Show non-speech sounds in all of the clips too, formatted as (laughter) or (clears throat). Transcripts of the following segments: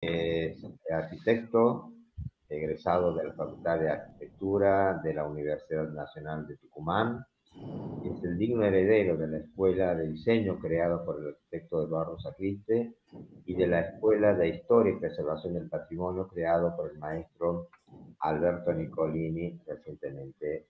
es eh, arquitecto, egresado de la Facultad de Arquitectura de la Universidad Nacional de Tucumán. es el digno heredero de la Escuela de Diseño creada por el arquitecto Eduardo Sacriste y de la Escuela de Historia y Preservación del Patrimonio creado por el maestro Alberto Nicolini recientemente.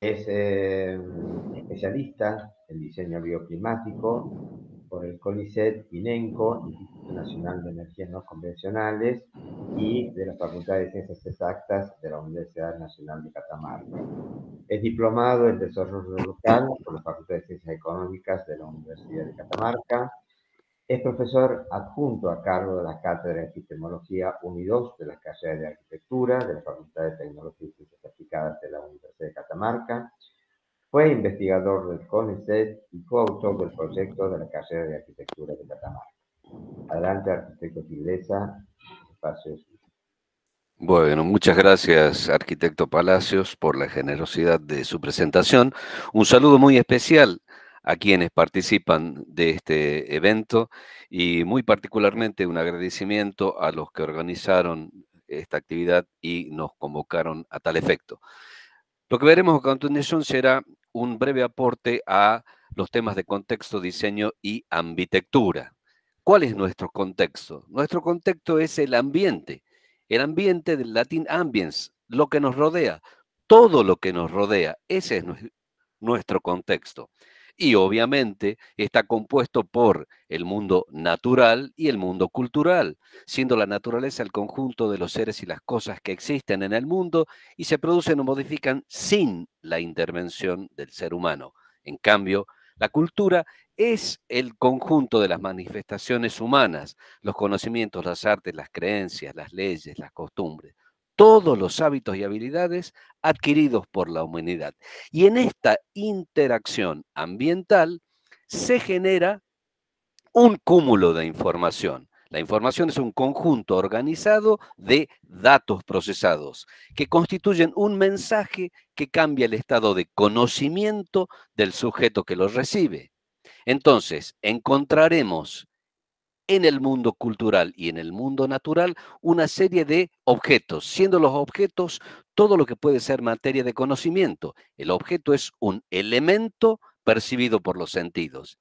Es especialista en diseño bioclimático por el CONICET, INENCO, Instituto Nacional de Energías No Convencionales, y de la Facultad de Ciencias Exactas de la Universidad Nacional de Catamarca. Es diplomado en Desarrollo Local por la Facultad de Ciencias Económicas de la Universidad de Catamarca. Es profesor adjunto a cargo de la Cátedra de Epistemología 1 de la cátedra de Arquitectura de la Facultad de Tecnología y Ciencias Aplicadas de la Universidad de Catamarca fue investigador del CONICET y coautor del proyecto de la carrera de arquitectura de Catamarca. Adelante, arquitecto Tigresa, bueno, muchas gracias, arquitecto Palacios, por la generosidad de su presentación. Un saludo muy especial a quienes participan de este evento y muy particularmente un agradecimiento a los que organizaron esta actividad y nos convocaron a tal efecto. Lo que veremos a continuación será un breve aporte a los temas de contexto, diseño y arquitectura ¿Cuál es nuestro contexto? Nuestro contexto es el ambiente, el ambiente del latín ambience, lo que nos rodea, todo lo que nos rodea, ese es nuestro contexto y obviamente está compuesto por el mundo natural y el mundo cultural, siendo la naturaleza el conjunto de los seres y las cosas que existen en el mundo y se producen o modifican sin la intervención del ser humano. En cambio, la cultura es el conjunto de las manifestaciones humanas, los conocimientos, las artes, las creencias, las leyes, las costumbres todos los hábitos y habilidades adquiridos por la humanidad. Y en esta interacción ambiental se genera un cúmulo de información. La información es un conjunto organizado de datos procesados que constituyen un mensaje que cambia el estado de conocimiento del sujeto que lo recibe. Entonces, encontraremos en el mundo cultural y en el mundo natural una serie de objetos, siendo los objetos todo lo que puede ser materia de conocimiento. El objeto es un elemento percibido por los sentidos.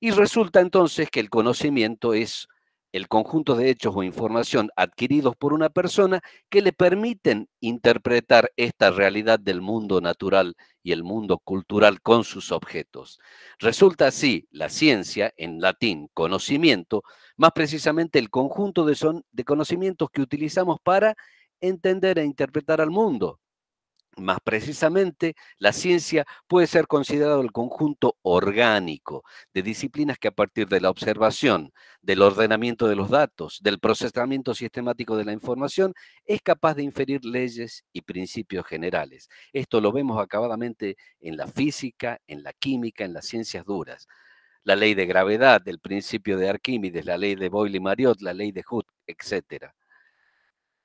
Y resulta entonces que el conocimiento es el conjunto de hechos o información adquiridos por una persona que le permiten interpretar esta realidad del mundo natural y el mundo cultural con sus objetos. Resulta así la ciencia, en latín conocimiento, más precisamente el conjunto de, son, de conocimientos que utilizamos para entender e interpretar al mundo, más precisamente, la ciencia puede ser considerado el conjunto orgánico de disciplinas que a partir de la observación, del ordenamiento de los datos, del procesamiento sistemático de la información, es capaz de inferir leyes y principios generales. Esto lo vemos acabadamente en la física, en la química, en las ciencias duras. La ley de gravedad, el principio de Arquímedes, la ley de Boyle y Mariot, la ley de Hooke, etc.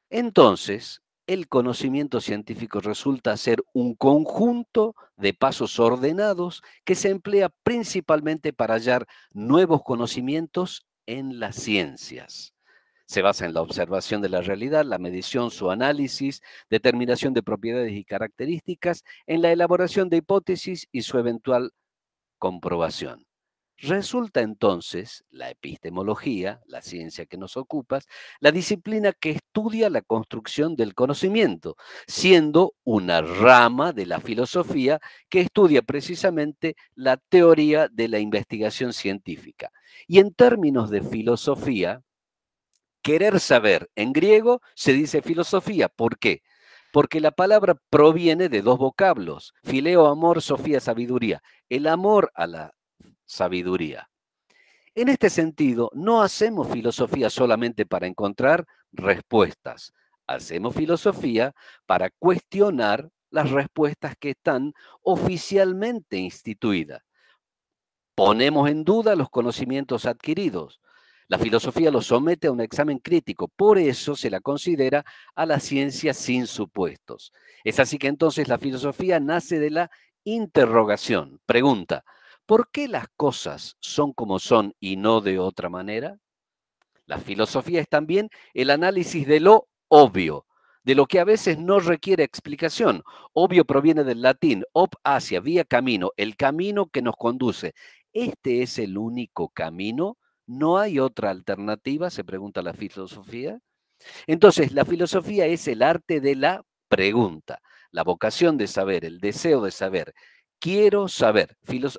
Entonces, el conocimiento científico resulta ser un conjunto de pasos ordenados que se emplea principalmente para hallar nuevos conocimientos en las ciencias. Se basa en la observación de la realidad, la medición, su análisis, determinación de propiedades y características, en la elaboración de hipótesis y su eventual comprobación. Resulta entonces la epistemología, la ciencia que nos ocupa, la disciplina que estudia la construcción del conocimiento, siendo una rama de la filosofía que estudia precisamente la teoría de la investigación científica. Y en términos de filosofía, querer saber en griego se dice filosofía. ¿Por qué? porque la palabra proviene de dos vocablos, fileo, amor, sofía, sabiduría. El amor a la sabiduría. En este sentido, no hacemos filosofía solamente para encontrar respuestas, hacemos filosofía para cuestionar las respuestas que están oficialmente instituidas. Ponemos en duda los conocimientos adquiridos. La filosofía los somete a un examen crítico, por eso se la considera a la ciencia sin supuestos. Es así que entonces la filosofía nace de la interrogación, pregunta, ¿Por qué las cosas son como son y no de otra manera? La filosofía es también el análisis de lo obvio, de lo que a veces no requiere explicación. Obvio proviene del latín, op hacia, vía camino, el camino que nos conduce. ¿Este es el único camino? ¿No hay otra alternativa? Se pregunta la filosofía. Entonces, la filosofía es el arte de la pregunta, la vocación de saber, el deseo de saber quiero saber.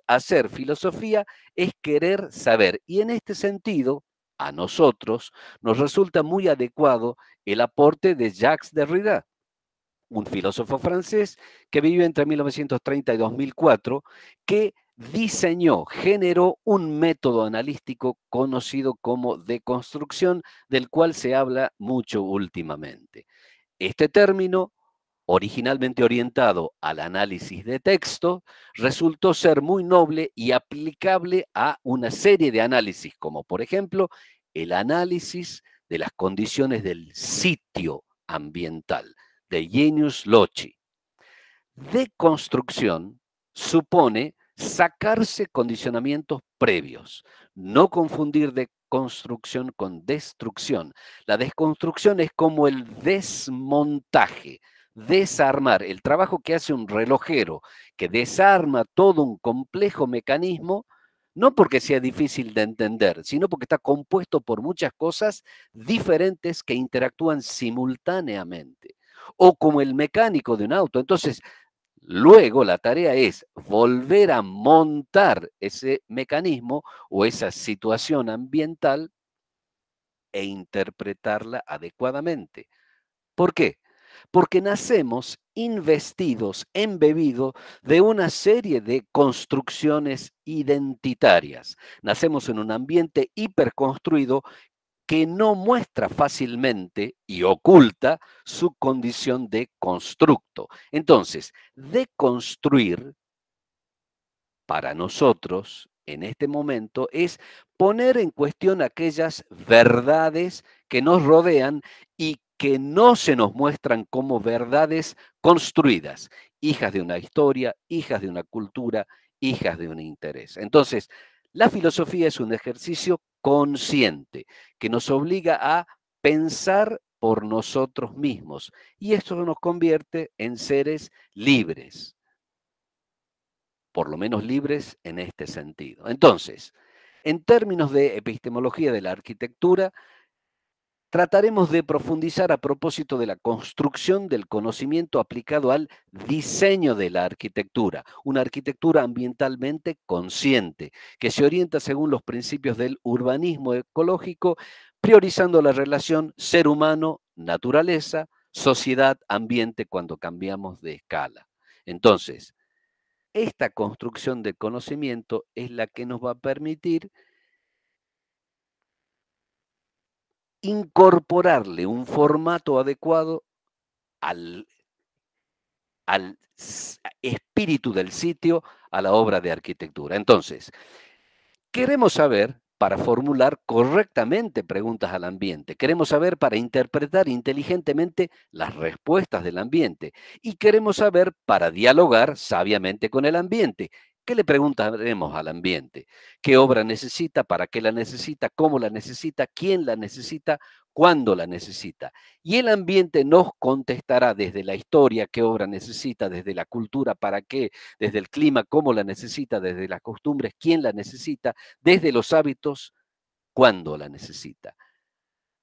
hacer filosofía es querer saber. Y en este sentido, a nosotros nos resulta muy adecuado el aporte de Jacques Derrida, un filósofo francés que vivió entre 1930 y 2004, que diseñó, generó un método analístico conocido como deconstrucción, del cual se habla mucho últimamente. Este término originalmente orientado al análisis de texto, resultó ser muy noble y aplicable a una serie de análisis, como por ejemplo el análisis de las condiciones del sitio ambiental, de Genius Loci. Deconstrucción supone sacarse condicionamientos previos, no confundir deconstrucción con destrucción. La desconstrucción es como el desmontaje, desarmar el trabajo que hace un relojero, que desarma todo un complejo mecanismo, no porque sea difícil de entender, sino porque está compuesto por muchas cosas diferentes que interactúan simultáneamente, o como el mecánico de un auto. Entonces, luego la tarea es volver a montar ese mecanismo o esa situación ambiental e interpretarla adecuadamente. ¿Por qué? porque nacemos investidos, embebidos de una serie de construcciones identitarias. Nacemos en un ambiente hiperconstruido que no muestra fácilmente y oculta su condición de constructo. Entonces, deconstruir para nosotros en este momento es poner en cuestión aquellas verdades que nos rodean que no se nos muestran como verdades construidas, hijas de una historia, hijas de una cultura, hijas de un interés. Entonces, la filosofía es un ejercicio consciente que nos obliga a pensar por nosotros mismos y esto nos convierte en seres libres, por lo menos libres en este sentido. Entonces, en términos de epistemología de la arquitectura, trataremos de profundizar a propósito de la construcción del conocimiento aplicado al diseño de la arquitectura, una arquitectura ambientalmente consciente, que se orienta según los principios del urbanismo ecológico, priorizando la relación ser humano-naturaleza, sociedad-ambiente cuando cambiamos de escala. Entonces, esta construcción del conocimiento es la que nos va a permitir incorporarle un formato adecuado al, al espíritu del sitio, a la obra de arquitectura. Entonces, queremos saber para formular correctamente preguntas al ambiente. Queremos saber para interpretar inteligentemente las respuestas del ambiente. Y queremos saber para dialogar sabiamente con el ambiente. ¿Qué le preguntaremos al ambiente? ¿Qué obra necesita? ¿Para qué la necesita? ¿Cómo la necesita? ¿Quién la necesita? ¿Cuándo la necesita? Y el ambiente nos contestará desde la historia qué obra necesita, desde la cultura para qué, desde el clima cómo la necesita, desde las costumbres quién la necesita, desde los hábitos cuándo la necesita.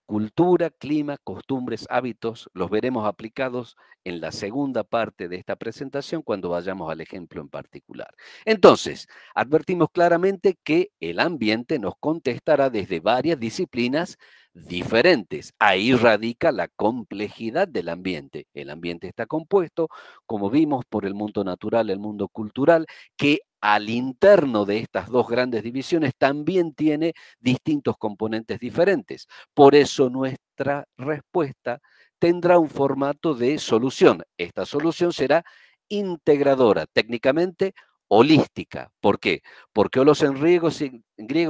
Cultura, clima, costumbres, hábitos, los veremos aplicados en la segunda parte de esta presentación cuando vayamos al ejemplo en particular. Entonces, advertimos claramente que el ambiente nos contestará desde varias disciplinas diferentes. Ahí radica la complejidad del ambiente. El ambiente está compuesto, como vimos, por el mundo natural, el mundo cultural, que al interno de estas dos grandes divisiones también tiene distintos componentes diferentes. Por eso nuestra respuesta tendrá un formato de solución. Esta solución será integradora técnicamente holística. ¿Por qué? Porque holos en griego,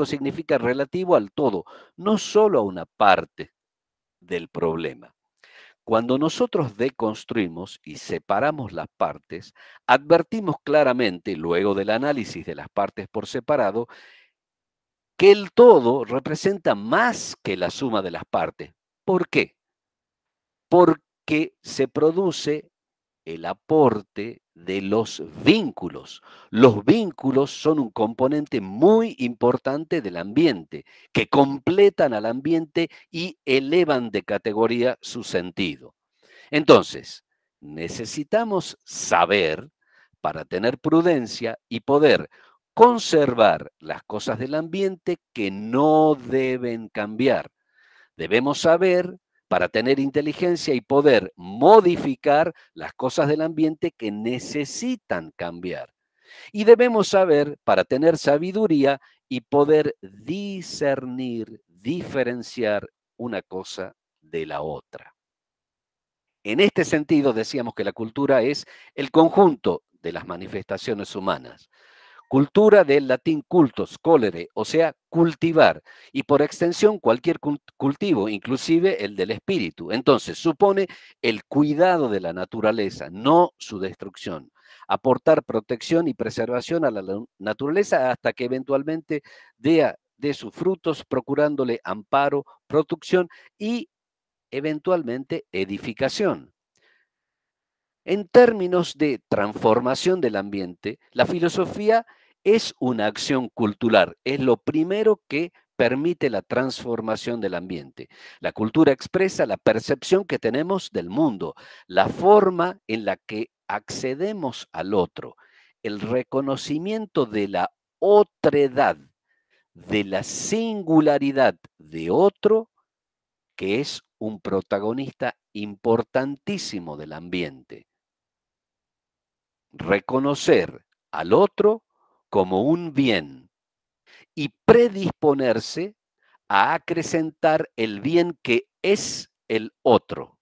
significa relativo al todo, no solo a una parte del problema. Cuando nosotros deconstruimos y separamos las partes, advertimos claramente, luego del análisis de las partes por separado, que el todo representa más que la suma de las partes. ¿Por qué? Porque se produce el aporte de los vínculos. Los vínculos son un componente muy importante del ambiente, que completan al ambiente y elevan de categoría su sentido. Entonces, necesitamos saber para tener prudencia y poder conservar las cosas del ambiente que no deben cambiar. Debemos saber para tener inteligencia y poder modificar las cosas del ambiente que necesitan cambiar. Y debemos saber para tener sabiduría y poder discernir, diferenciar una cosa de la otra. En este sentido, decíamos que la cultura es el conjunto de las manifestaciones humanas. Cultura del latín cultos, colere, o sea, cultivar, y por extensión cualquier cultivo, inclusive el del espíritu. Entonces, supone el cuidado de la naturaleza, no su destrucción. Aportar protección y preservación a la naturaleza hasta que eventualmente dé de sus frutos, procurándole amparo, producción y eventualmente edificación. En términos de transformación del ambiente, la filosofía es una acción cultural, es lo primero que permite la transformación del ambiente. La cultura expresa la percepción que tenemos del mundo, la forma en la que accedemos al otro, el reconocimiento de la otredad, de la singularidad de otro, que es un protagonista importantísimo del ambiente reconocer al otro como un bien y predisponerse a acrecentar el bien que es el otro,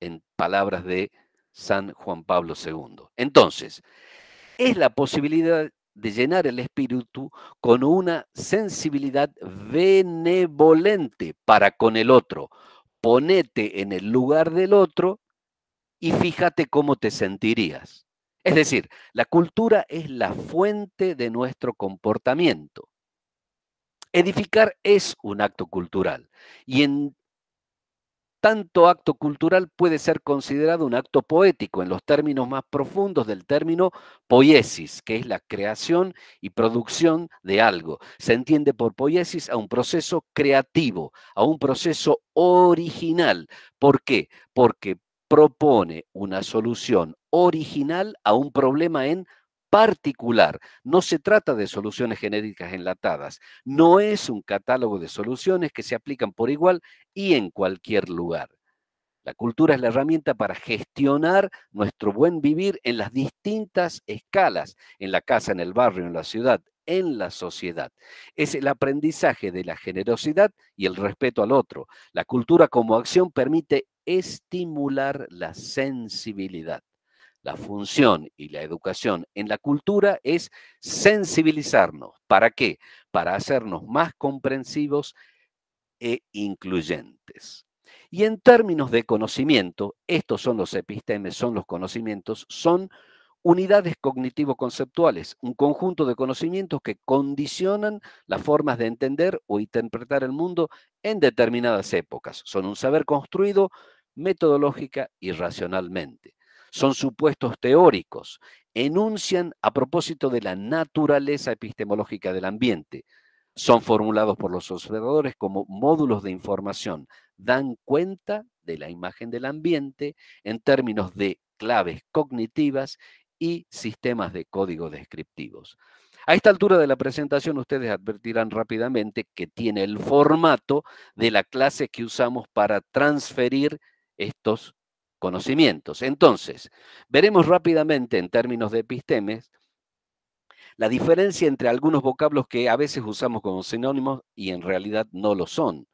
en palabras de San Juan Pablo II. Entonces, es la posibilidad de llenar el espíritu con una sensibilidad benevolente para con el otro. Ponete en el lugar del otro y fíjate cómo te sentirías. Es decir, la cultura es la fuente de nuestro comportamiento. Edificar es un acto cultural y en tanto acto cultural puede ser considerado un acto poético en los términos más profundos del término poiesis, que es la creación y producción de algo. Se entiende por poiesis a un proceso creativo, a un proceso original. ¿Por qué? Porque propone una solución original a un problema en particular. No se trata de soluciones genéricas enlatadas. No es un catálogo de soluciones que se aplican por igual y en cualquier lugar. La cultura es la herramienta para gestionar nuestro buen vivir en las distintas escalas, en la casa, en el barrio, en la ciudad, en la sociedad. Es el aprendizaje de la generosidad y el respeto al otro. La cultura como acción permite estimular la sensibilidad. La función y la educación en la cultura es sensibilizarnos. ¿Para qué? Para hacernos más comprensivos e incluyentes. Y en términos de conocimiento, estos son los epistemes, son los conocimientos, son Unidades cognitivo-conceptuales, un conjunto de conocimientos que condicionan las formas de entender o interpretar el mundo en determinadas épocas. Son un saber construido metodológica y racionalmente. Son supuestos teóricos, enuncian a propósito de la naturaleza epistemológica del ambiente. Son formulados por los observadores como módulos de información, dan cuenta de la imagen del ambiente en términos de claves cognitivas y sistemas de código descriptivos. A esta altura de la presentación ustedes advertirán rápidamente que tiene el formato de la clase que usamos para transferir estos conocimientos. Entonces, veremos rápidamente en términos de epistemes la diferencia entre algunos vocablos que a veces usamos como sinónimos y en realidad no lo son.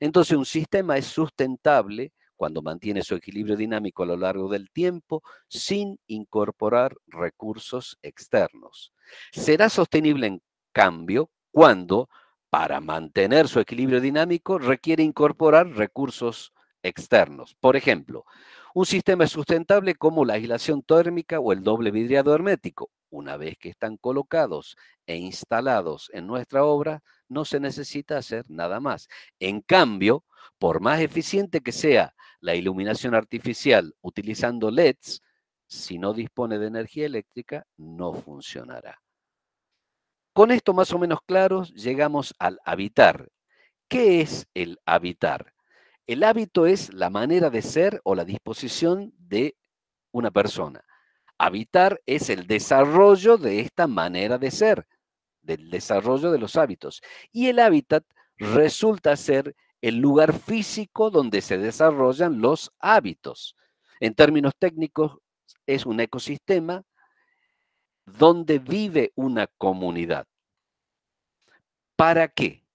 Entonces, un sistema es sustentable cuando mantiene su equilibrio dinámico a lo largo del tiempo sin incorporar recursos externos. Será sostenible en cambio cuando, para mantener su equilibrio dinámico, requiere incorporar recursos externos. Por ejemplo, un sistema sustentable como la aislación térmica o el doble vidriado hermético. Una vez que están colocados e instalados en nuestra obra, no se necesita hacer nada más. En cambio, por más eficiente que sea la iluminación artificial utilizando LEDs, si no dispone de energía eléctrica, no funcionará. Con esto más o menos claros, llegamos al habitar. ¿Qué es el habitar? El hábito es la manera de ser o la disposición de una persona. Habitar es el desarrollo de esta manera de ser, del desarrollo de los hábitos. Y el hábitat resulta ser el lugar físico donde se desarrollan los hábitos. En términos técnicos, es un ecosistema donde vive una comunidad. ¿Para qué?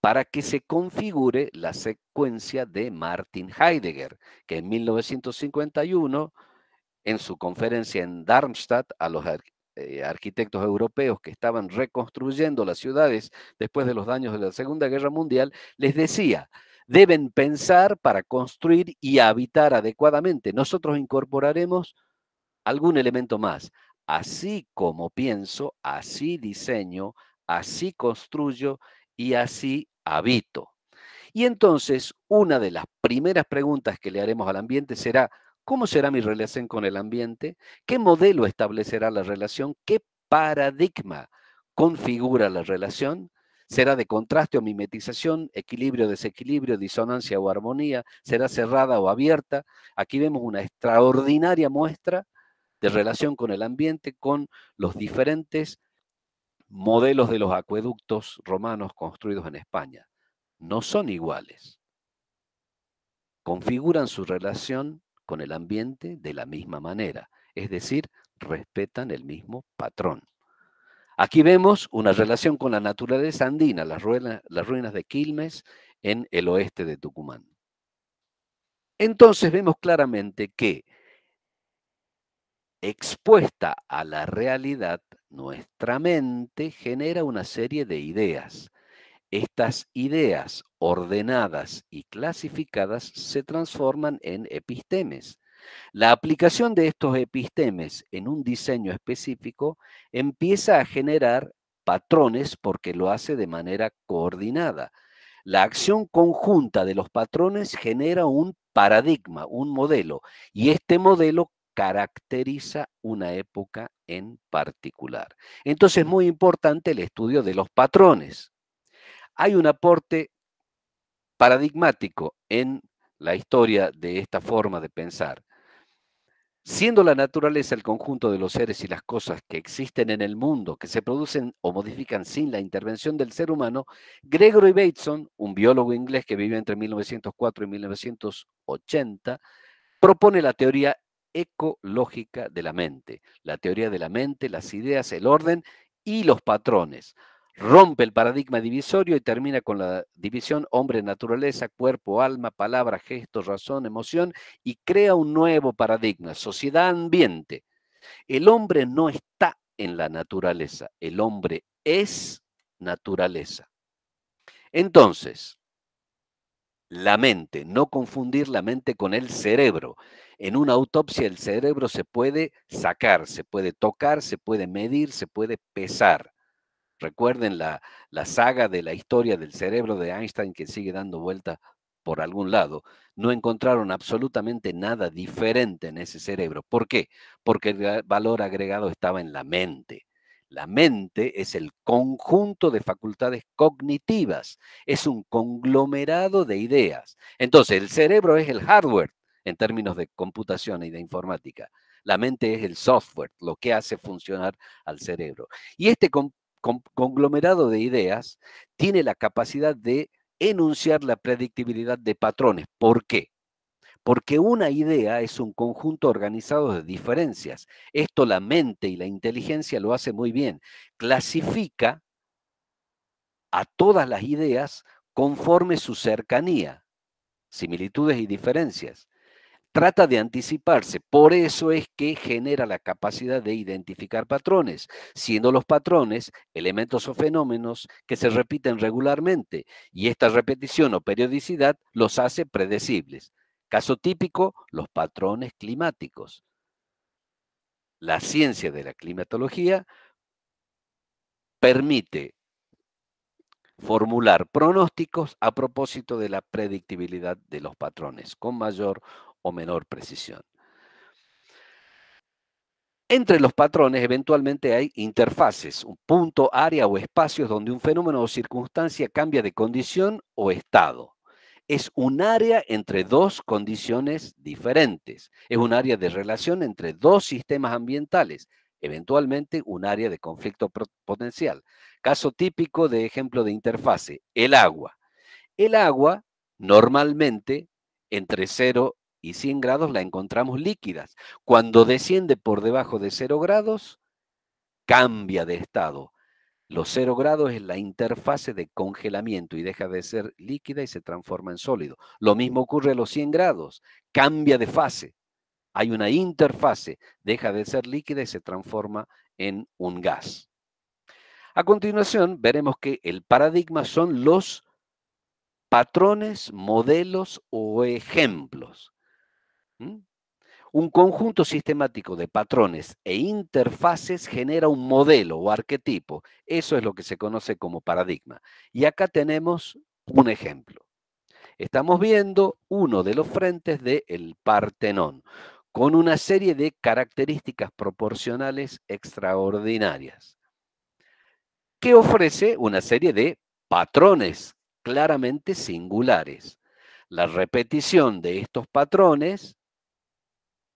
para que se configure la secuencia de Martin Heidegger, que en 1951, en su conferencia en Darmstadt a los eh, arquitectos europeos que estaban reconstruyendo las ciudades después de los daños de la Segunda Guerra Mundial, les decía, deben pensar para construir y habitar adecuadamente. Nosotros incorporaremos algún elemento más. Así como pienso, así diseño, así construyo y así habito. Y entonces, una de las primeras preguntas que le haremos al ambiente será, ¿cómo será mi relación con el ambiente? ¿Qué modelo establecerá la relación? ¿Qué paradigma configura la relación? ¿Será de contraste o mimetización, equilibrio, desequilibrio, disonancia o armonía? ¿Será cerrada o abierta? Aquí vemos una extraordinaria muestra de relación con el ambiente, con los diferentes modelos de los acueductos romanos construidos en España. No son iguales. Configuran su relación con el ambiente de la misma manera, es decir, respetan el mismo patrón. Aquí vemos una relación con la naturaleza andina, las ruinas, las ruinas de Quilmes en el oeste de Tucumán. Entonces vemos claramente que expuesta a la realidad, nuestra mente genera una serie de ideas. Estas ideas ordenadas y clasificadas se transforman en epistemes. La aplicación de estos epistemes en un diseño específico empieza a generar patrones porque lo hace de manera coordinada. La acción conjunta de los patrones genera un paradigma, un modelo, y este modelo caracteriza una época en particular. Entonces, es muy importante el estudio de los patrones. Hay un aporte paradigmático en la historia de esta forma de pensar. Siendo la naturaleza el conjunto de los seres y las cosas que existen en el mundo, que se producen o modifican sin la intervención del ser humano, Gregory Bateson, un biólogo inglés que vivió entre 1904 y 1980, propone la teoría ecológica de la mente, la teoría de la mente, las ideas, el orden y los patrones. Rompe el paradigma divisorio y termina con la división hombre-naturaleza, cuerpo, alma, palabra, gesto, razón, emoción y crea un nuevo paradigma, sociedad-ambiente. El hombre no está en la naturaleza, el hombre es naturaleza. Entonces, la mente, no confundir la mente con el cerebro. En una autopsia el cerebro se puede sacar, se puede tocar, se puede medir, se puede pesar. Recuerden la, saga de la historia del cerebro de Einstein que sigue dando vueltas por algún lado. No encontraron absolutamente nada diferente en ese cerebro. ¿Por qué? Porque el valor agregado estaba en la mente. La mente es el conjunto de facultades cognitivas, es un conglomerado de ideas. Entonces, el cerebro es el hardware en términos de computación y de informática. La mente es el software, lo que hace funcionar al cerebro. Y este conglomerado de ideas tiene la capacidad de enunciar la predictibilidad de patrones. ¿Por qué? porque una idea es un conjunto organizado de diferencias. Esto la mente y la inteligencia lo hace muy bien. Clasifica a todas las ideas conforme su cercanía, similitudes y diferencias. Trata de anticiparse, por eso es que genera la capacidad de identificar patrones, siendo los patrones elementos o fenómenos que se repiten regularmente y esta repetición o periodicidad los hace predecibles. Caso típico, los patrones climáticos. La ciencia de la climatología permite formular pronósticos a propósito de la predictibilidad de los patrones con mayor o menor precisión. Entre los patrones eventualmente hay interfaces, un punto, área o espacios donde un fenómeno o circunstancia cambia de condición o estado es un área entre dos condiciones diferentes. Es un área de relación entre dos sistemas ambientales, eventualmente un área de conflicto potencial. Caso típico de ejemplo de interfase, el agua. El agua, normalmente, entre 0 y 100 grados la encontramos líquida. Cuando desciende por debajo de 0 grados, cambia de estado, los cero grados es la interfase de congelamiento y deja de ser líquida y se transforma en sólido. Lo mismo ocurre a los 100 grados, cambia de fase. Hay una interfase, deja de ser líquida y se transforma en un gas. A continuación, veremos que el paradigma son los patrones, modelos o ejemplos. ¿Mm? Un conjunto sistemático de patrones e interfaces genera un modelo o arquetipo. Eso es lo que se conoce como paradigma. Y acá tenemos un ejemplo. Estamos viendo uno de los frentes del Partenón, con una serie de características proporcionales extraordinarias, que ofrece una serie de patrones claramente singulares. La repetición de estos patrones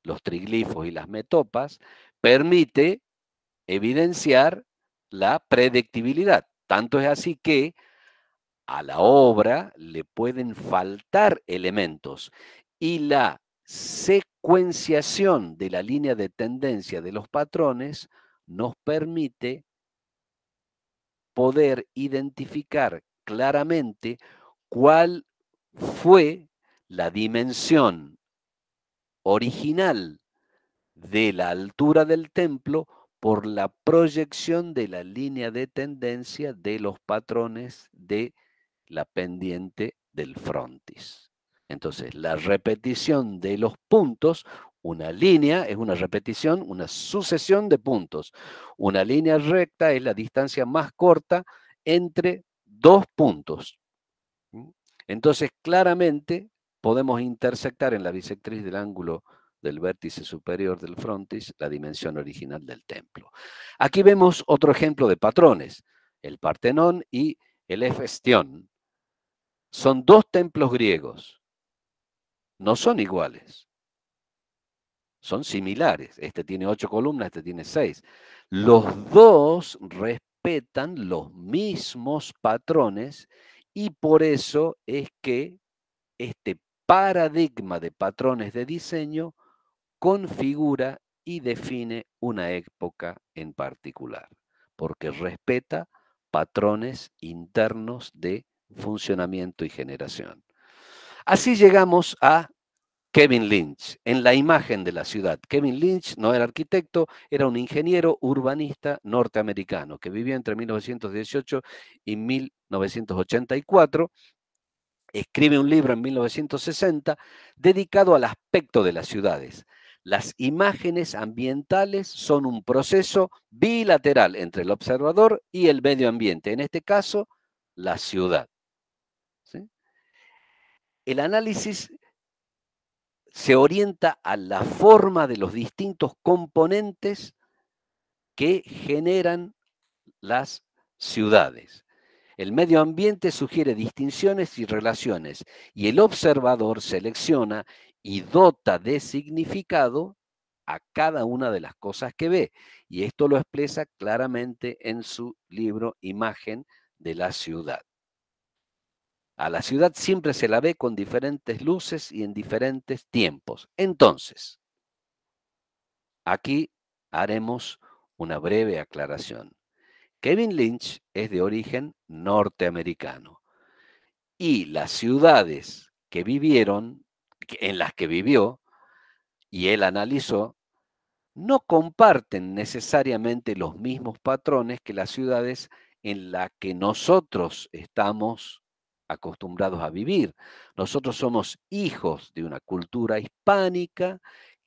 los triglifos y las metopas, permite evidenciar la predictibilidad. Tanto es así que a la obra le pueden faltar elementos y la secuenciación de la línea de tendencia de los patrones nos permite poder identificar claramente cuál fue la dimensión original de la altura del templo por la proyección de la línea de tendencia de los patrones de la pendiente del frontis. Entonces, la repetición de los puntos, una línea es una repetición, una sucesión de puntos. Una línea recta es la distancia más corta entre dos puntos. ¿Mm? Entonces, claramente, podemos intersectar en la bisectriz del ángulo del vértice superior del frontis la dimensión original del templo. Aquí vemos otro ejemplo de patrones, el Partenón y el Efestión. Son dos templos griegos, no son iguales, son similares. Este tiene ocho columnas, este tiene seis. Los dos respetan los mismos patrones y por eso es que este paradigma de patrones de diseño configura y define una época en particular, porque respeta patrones internos de funcionamiento y generación. Así llegamos a Kevin Lynch, en la imagen de la ciudad. Kevin Lynch no era arquitecto, era un ingeniero urbanista norteamericano que vivió entre 1918 y 1984 Escribe un libro en 1960 dedicado al aspecto de las ciudades. Las imágenes ambientales son un proceso bilateral entre el observador y el medio ambiente, en este caso, la ciudad. El análisis se orienta a la forma de los distintos componentes que generan las ciudades. El medio ambiente sugiere distinciones y relaciones y el observador selecciona y dota de significado a cada una de las cosas que ve. Y esto lo expresa claramente en su libro Imagen de la Ciudad. A la ciudad siempre se la ve con diferentes luces y en diferentes tiempos. Entonces, aquí haremos una breve aclaración. Kevin Lynch es de origen norteamericano. Y las ciudades que vivieron, en las que vivió, y él analizó, no comparten necesariamente los mismos patrones que las ciudades en las que nosotros estamos acostumbrados a vivir. Nosotros somos hijos de una cultura hispánica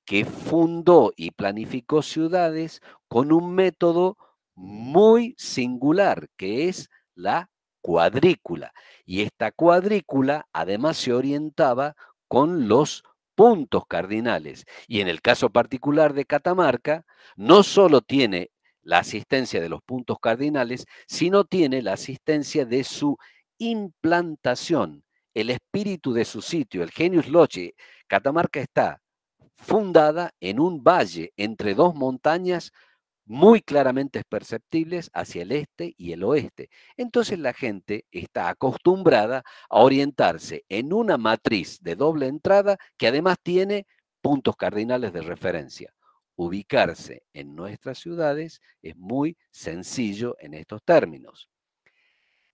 que fundó y planificó ciudades con un método muy singular, que es la cuadrícula. Y esta cuadrícula además se orientaba con los puntos cardinales. Y en el caso particular de Catamarca, no solo tiene la asistencia de los puntos cardinales, sino tiene la asistencia de su implantación, el espíritu de su sitio, el genius loci. Catamarca está fundada en un valle entre dos montañas muy claramente perceptibles hacia el este y el oeste. Entonces la gente está acostumbrada a orientarse en una matriz de doble entrada que además tiene puntos cardinales de referencia. Ubicarse en nuestras ciudades es muy sencillo en estos términos.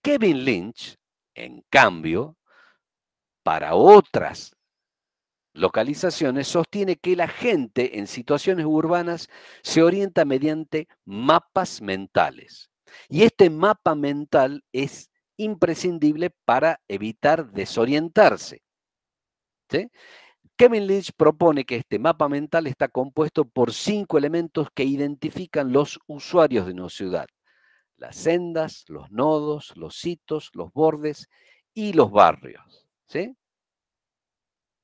Kevin Lynch, en cambio, para otras localizaciones, sostiene que la gente en situaciones urbanas se orienta mediante mapas mentales. Y este mapa mental es imprescindible para evitar desorientarse. Kevin Lynch propone que este mapa mental está compuesto por cinco elementos que identifican los usuarios de una ciudad. Las sendas, los nodos, los hitos, los bordes y los barrios. ¿Sí?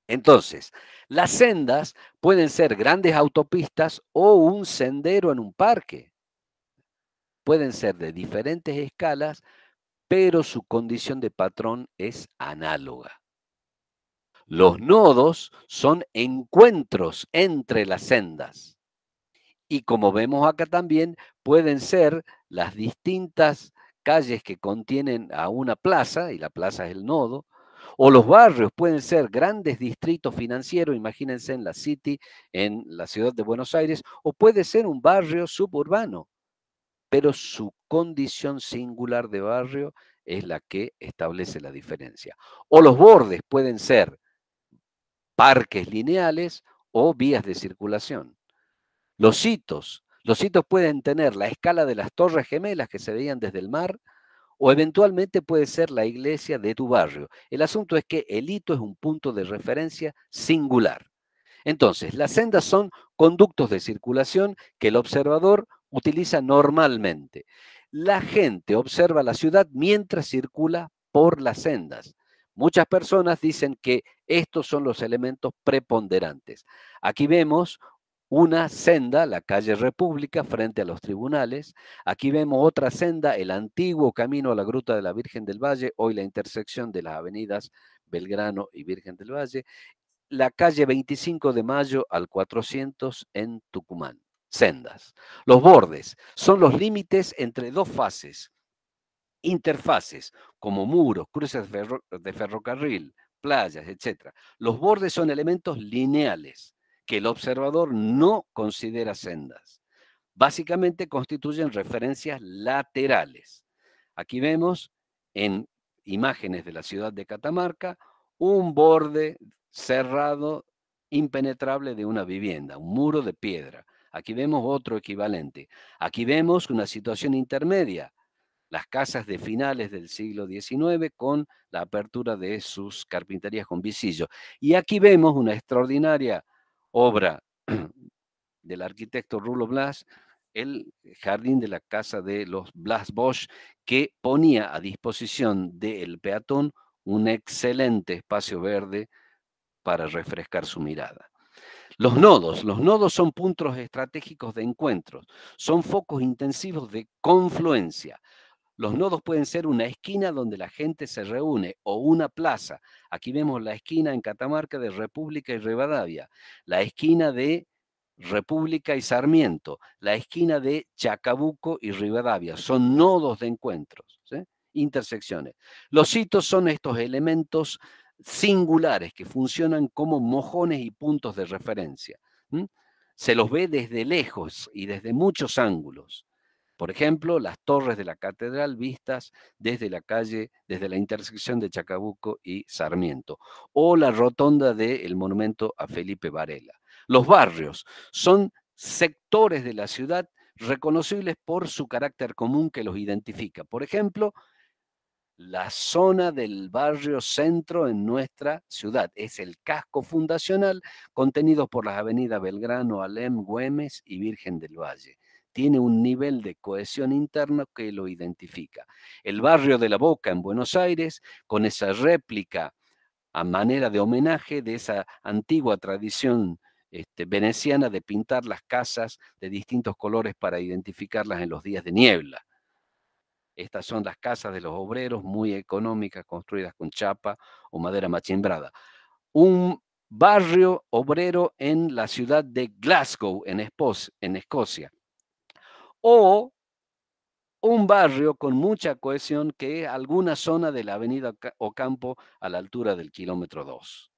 Entonces, las sendas pueden ser grandes autopistas o un sendero en un parque. Pueden ser de diferentes escalas, pero su condición de patrón es análoga. Los nodos son encuentros entre las sendas. Y como vemos acá también, pueden ser las distintas calles que contienen a una plaza, y la plaza es el nodo, o los barrios pueden ser grandes distritos financieros, imagínense en la City, en la ciudad de Buenos Aires, o puede ser un barrio suburbano, pero su condición singular de barrio es la que establece la diferencia. O los bordes pueden ser parques lineales o vías de circulación. Los hitos, los hitos pueden tener la escala de las torres gemelas que se veían desde el mar, o eventualmente puede ser la iglesia de tu barrio. El asunto es que el hito es un punto de referencia singular. Entonces, las sendas son conductos de circulación que el observador utiliza normalmente. La gente observa la ciudad mientras circula por las sendas. Muchas personas dicen que estos son los elementos preponderantes. Aquí vemos una senda, la calle República, frente a los tribunales. Aquí vemos otra senda, el antiguo camino a la Gruta de la Virgen del Valle, hoy la intersección de las avenidas Belgrano y Virgen del Valle. La calle 25 de Mayo al 400 en Tucumán. Sendas. Los bordes son los límites entre dos fases. Interfaces como muros, cruces de ferrocarril, playas, etc. Los bordes son elementos lineales que el observador no considera sendas. Básicamente constituyen referencias laterales. Aquí vemos en imágenes de la ciudad de Catamarca un borde cerrado impenetrable de una vivienda, un muro de piedra. Aquí vemos otro equivalente. Aquí vemos una situación intermedia, las casas de finales del siglo XIX con la apertura de sus carpinterías con visillo. Y aquí vemos una extraordinaria obra (clears throat) del arquitecto Rulo Blas, el jardín de la casa de los Blas Bosch, que ponía a disposición del peatón un excelente espacio verde para refrescar su mirada. Los nodos, los nodos son puntos estratégicos de encuentros, son focos intensivos de confluencia. Los nodos pueden ser una esquina donde la gente se reúne o una plaza. Aquí vemos la esquina en Catamarca de República y Rivadavia, la esquina de República y Sarmiento, la esquina de Chacabuco y Rivadavia. Son nodos de encuentros, intersecciones. Los hitos son estos elementos singulares que funcionan como mojones y puntos de referencia. Se los ve desde lejos y desde muchos ángulos. Por ejemplo, las torres de la catedral vistas desde la calle, desde la intersección de Chacabuco y Sarmiento, o la rotonda del monumento a Felipe Varela. Los barrios son sectores de la ciudad reconocibles por su carácter común que los identifica. Por ejemplo, la zona del barrio centro en nuestra ciudad. Es el casco fundacional contenido por las avenidas Belgrano, Alem, Güemes y Virgen del Valle tiene un nivel de cohesión interna que lo identifica. El barrio de la Boca en Buenos Aires, con esa réplica a manera de homenaje de esa antigua tradición este, veneciana de pintar las casas de distintos colores para identificarlas en los días de niebla. Estas son las casas de los obreros, muy económicas, construidas con chapa o madera machimbrada. Un barrio obrero en la ciudad de Glasgow, en Escocia o un barrio con mucha cohesión que es alguna zona de la avenida Ocampo a la altura del kilómetro 2.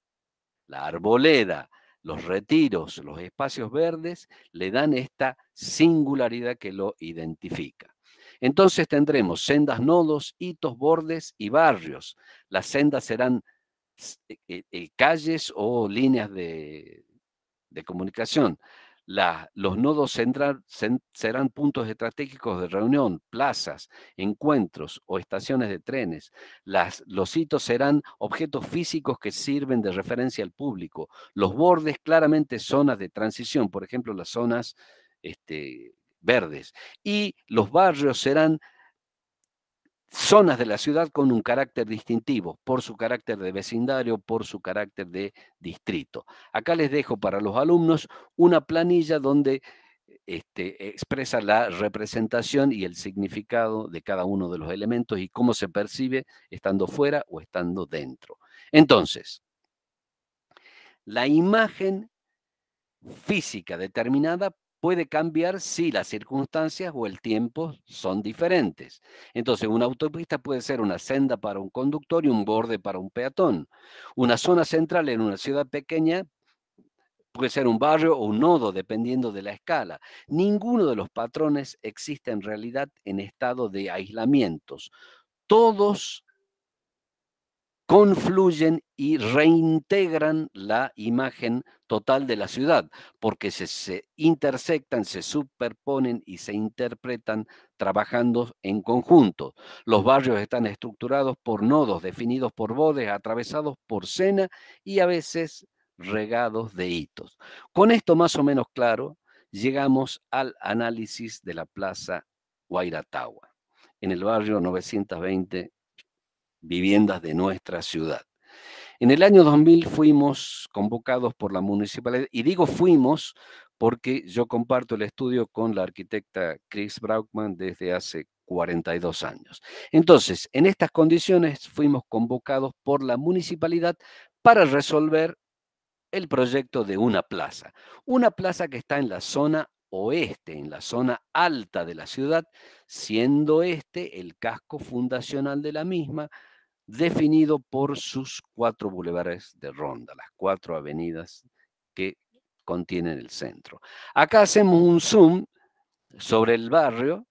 La arboleda, los retiros, los espacios verdes le dan esta singularidad que lo identifica. Entonces tendremos sendas, nodos, hitos, bordes y barrios. Las sendas serán eh, eh, eh, calles o líneas de, de comunicación los nodos central, serán puntos estratégicos de reunión, plazas, encuentros o estaciones de trenes. los hitos serán objetos físicos que sirven de referencia al público. Los bordes claramente zonas de transición, por ejemplo, las zonas este, verdes. Y los barrios serán zonas de la ciudad con un carácter distintivo, por su carácter de vecindario, por su carácter de distrito. Acá les dejo para los alumnos una planilla donde este, expresa la representación y el significado de cada uno de los elementos y cómo se percibe estando fuera o estando dentro. Entonces, la imagen física determinada puede cambiar si las circunstancias o el tiempo son diferentes. Entonces, una autopista puede ser una senda para un conductor y un borde para un peatón. Una zona central en una ciudad pequeña puede ser un barrio o un nodo, dependiendo de la escala. Ninguno de los patrones existe en realidad en estado de aislamientos. Todos confluyen y reintegran la imagen total de la ciudad, porque se, intersectan, se superponen y se interpretan trabajando en conjunto. Los barrios están estructurados por nodos, definidos por bodes, atravesados por cena y a veces regados de hitos. Con esto más o menos claro, llegamos al análisis de la Plaza Guairatagua, en el barrio 920 viviendas de nuestra ciudad. En el año 2000 fuimos convocados por la municipalidad, y digo fuimos porque yo comparto el estudio con la arquitecta Chris Braukman desde hace 42 años. Entonces, en estas condiciones fuimos convocados por la municipalidad para resolver el proyecto de una plaza. Una plaza que está en la zona oeste, en la zona alta de la ciudad, siendo este el casco fundacional de la misma, definido por sus cuatro bulevares de ronda, las cuatro avenidas que contienen el centro. Acá hacemos un zoom sobre el barrio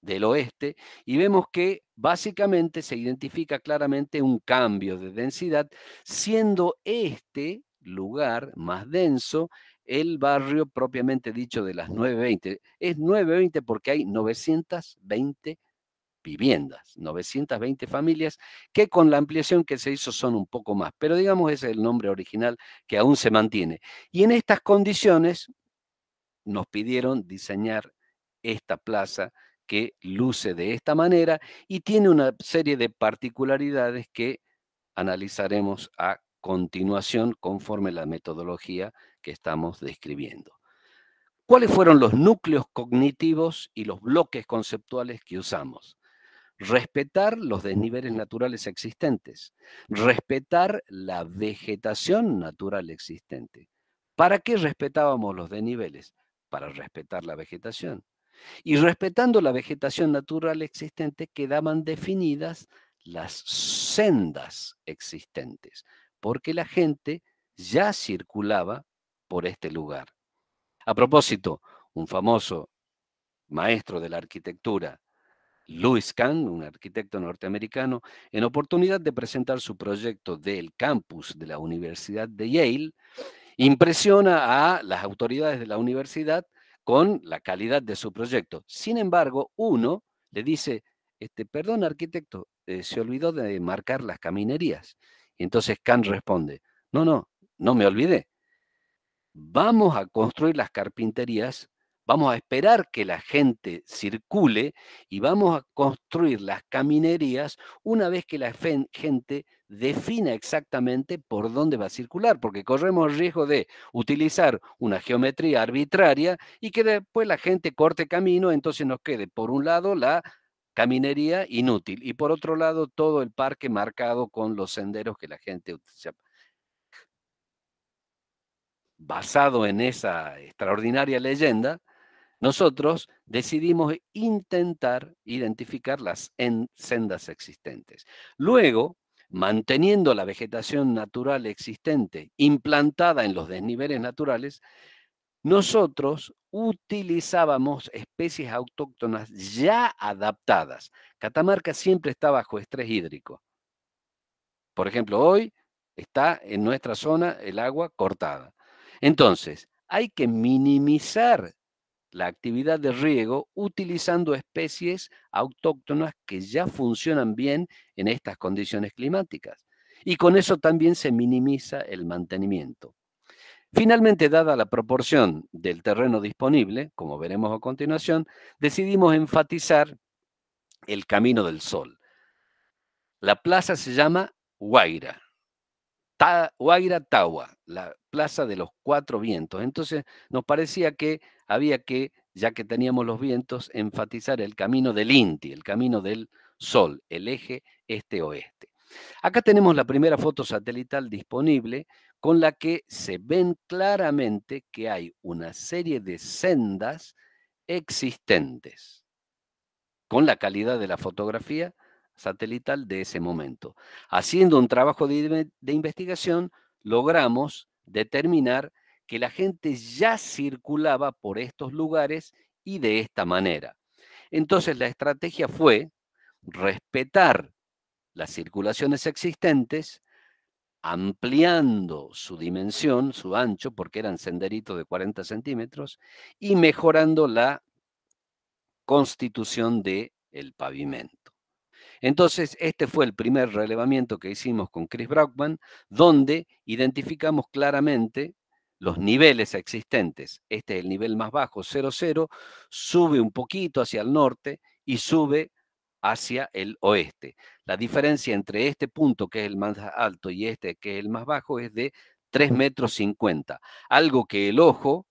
del oeste y vemos que básicamente se identifica claramente un cambio de densidad, siendo este lugar más denso el barrio propiamente dicho de las 920. Es 920 porque hay 920 viviendas, 920 familias, que con la ampliación que se hizo son un poco más, pero digamos ese es el nombre original que aún se mantiene. Y en estas condiciones nos pidieron diseñar esta plaza que luce de esta manera y tiene una serie de particularidades que analizaremos a continuación conforme la metodología que estamos describiendo. ¿Cuáles fueron los núcleos cognitivos y los bloques conceptuales que usamos? respetar los desniveles naturales existentes, respetar la vegetación natural existente. ¿Para qué respetábamos los desniveles? Para respetar la vegetación. Y respetando la vegetación natural existente quedaban definidas las sendas existentes, porque la gente ya circulaba por este lugar. A propósito, un famoso maestro de la arquitectura, Louis Kahn, un arquitecto norteamericano, en oportunidad de presentar su proyecto del campus de la Universidad de Yale, impresiona a las autoridades de la universidad con la calidad de su proyecto. Sin embargo, uno le dice, este, perdón arquitecto, eh, se olvidó de marcar las caminerías. Y entonces Kahn responde, no, no, no me olvidé. Vamos a construir las carpinterías Vamos a esperar que la gente circule y vamos a construir las caminerías una vez que la gente defina exactamente por dónde va a circular, porque corremos el riesgo de utilizar una geometría arbitraria y que después la gente corte camino, entonces nos quede por un lado la caminería inútil y por otro lado todo el parque marcado con los senderos que la gente utiliza basado en esa extraordinaria leyenda, nosotros decidimos intentar identificar las en sendas existentes. Luego, manteniendo la vegetación natural existente implantada en los desniveles naturales, nosotros utilizábamos especies autóctonas ya adaptadas. Catamarca siempre está bajo estrés hídrico. Por ejemplo, hoy está en nuestra zona el agua cortada. Entonces, hay que minimizar la actividad de riego utilizando especies autóctonas que ya funcionan bien en estas condiciones climáticas. Y con eso también se minimiza el mantenimiento. Finalmente, dada la proporción del terreno disponible, como veremos a continuación, decidimos enfatizar el camino del sol. La plaza se llama Guaira, Ta, Guaira Tawa, la plaza de los cuatro vientos. Entonces nos parecía que había que, ya que teníamos los vientos, enfatizar el camino del Inti, el camino del Sol, el eje este-oeste. Acá tenemos la primera foto satelital disponible con la que se ven claramente que hay una serie de sendas existentes, con la calidad de la fotografía satelital de ese momento. Haciendo un trabajo de, investigación, logramos determinar que la gente ya circulaba por estos lugares y de esta manera. Entonces la estrategia fue respetar las circulaciones existentes, ampliando su dimensión, su ancho, porque eran senderitos de 40 centímetros, y mejorando la constitución del el pavimento. Entonces, este fue el primer relevamiento que hicimos con Chris Brockman, donde identificamos claramente los niveles existentes, este es el nivel más bajo, 0,0, sube un poquito hacia el norte y sube hacia el oeste. La diferencia entre este punto, que es el más alto, y este, que es el más bajo, es de 3,50 metros algo que el ojo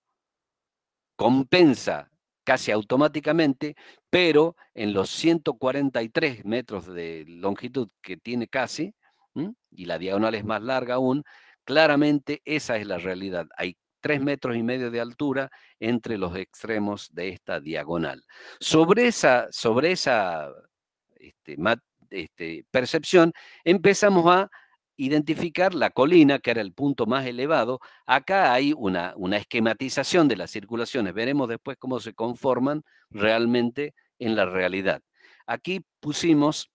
compensa casi automáticamente, pero en los 143 metros de longitud que tiene casi, y la diagonal es más larga aún, Claramente esa es la realidad. Hay tres metros y medio de altura entre los extremos de esta diagonal. Sobre esa, sobre esa este, este, percepción empezamos a identificar la colina, que era el punto más elevado. Acá hay una, una esquematización de las circulaciones. Veremos después cómo se conforman realmente en la realidad. Aquí pusimos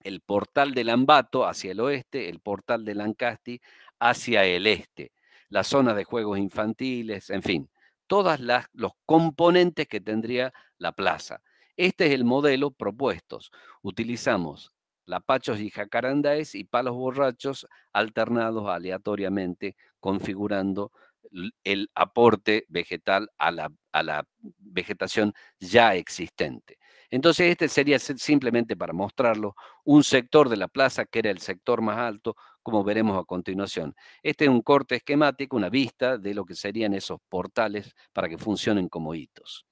el portal del Ambato hacia el oeste, el portal de Lancasti hacia el este, la zona de juegos infantiles, en fin, todos los componentes que tendría la plaza. Este es el modelo propuesto, Utilizamos lapachos y jacarandáes y palos borrachos alternados aleatoriamente, configurando el aporte vegetal a la vegetación ya existente. Entonces, este sería simplemente para mostrarlo un sector de la plaza que era el sector más alto, como veremos a continuación. Este es un corte esquemático, una vista de lo que serían esos portales para que funcionen como hitos.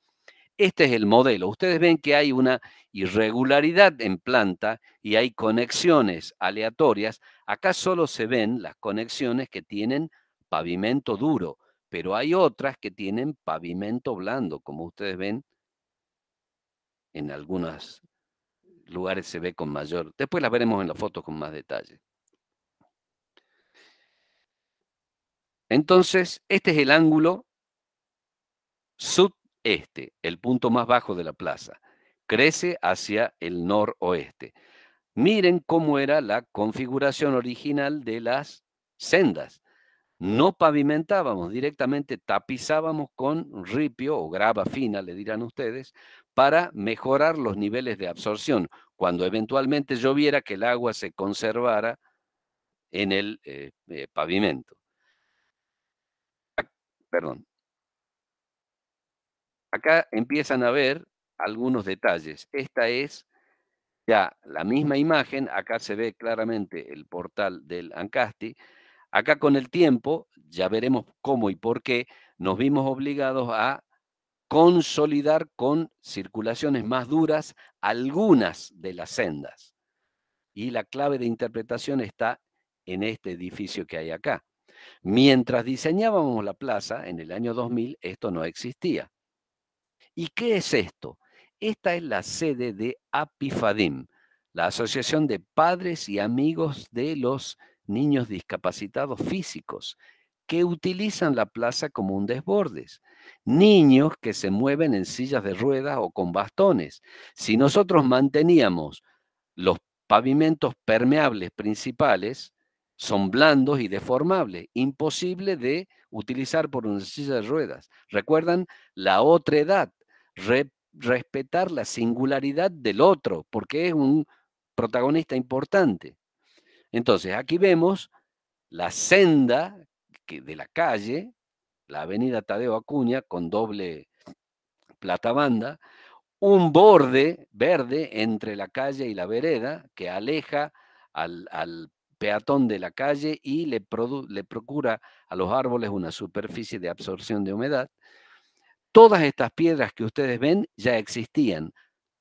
Este es el modelo. Ustedes ven que hay una irregularidad en planta y hay conexiones aleatorias. Acá solo se ven las conexiones que tienen pavimento duro, pero hay otras que tienen pavimento blando, como ustedes ven en algunos lugares se ve con mayor. Después la veremos en la foto con más detalle. Entonces, este es el ángulo sudeste, el punto más bajo de la plaza. Crece hacia el noroeste. Miren cómo era la configuración original de las sendas. No pavimentábamos, directamente tapizábamos con ripio o grava fina, le dirán ustedes, para mejorar los niveles de absorción, cuando eventualmente lloviera que el agua se conservara en el eh, eh, pavimento. Perdón. Acá empiezan a ver algunos detalles. Esta es ya la misma imagen, acá se ve claramente el portal del Ancasti. Acá con el tiempo, ya veremos cómo y por qué, nos vimos obligados a consolidar con circulaciones más duras algunas de las sendas. Y la clave de interpretación está en este edificio que hay acá. Mientras diseñábamos la plaza, en el año 2000, esto no existía. ¿Y qué es esto? Esta es la sede de APIFADIM, la Asociación de Padres y Amigos de los Niños Discapacitados Físicos, que utilizan la plaza como un desbordes niños que se mueven en sillas de ruedas o con bastones. Si nosotros manteníamos los pavimentos permeables principales, son blandos y deformables, imposible de utilizar por una silla de ruedas. Recuerdan la otra edad, respetar la singularidad del otro, porque es un protagonista importante. Entonces, aquí vemos la senda de la calle la avenida Tadeo Acuña con doble platabanda, un borde verde entre la calle y la vereda que aleja al, peatón de la calle y le procura a los árboles una superficie de absorción de humedad. Todas estas piedras que ustedes ven ya existían.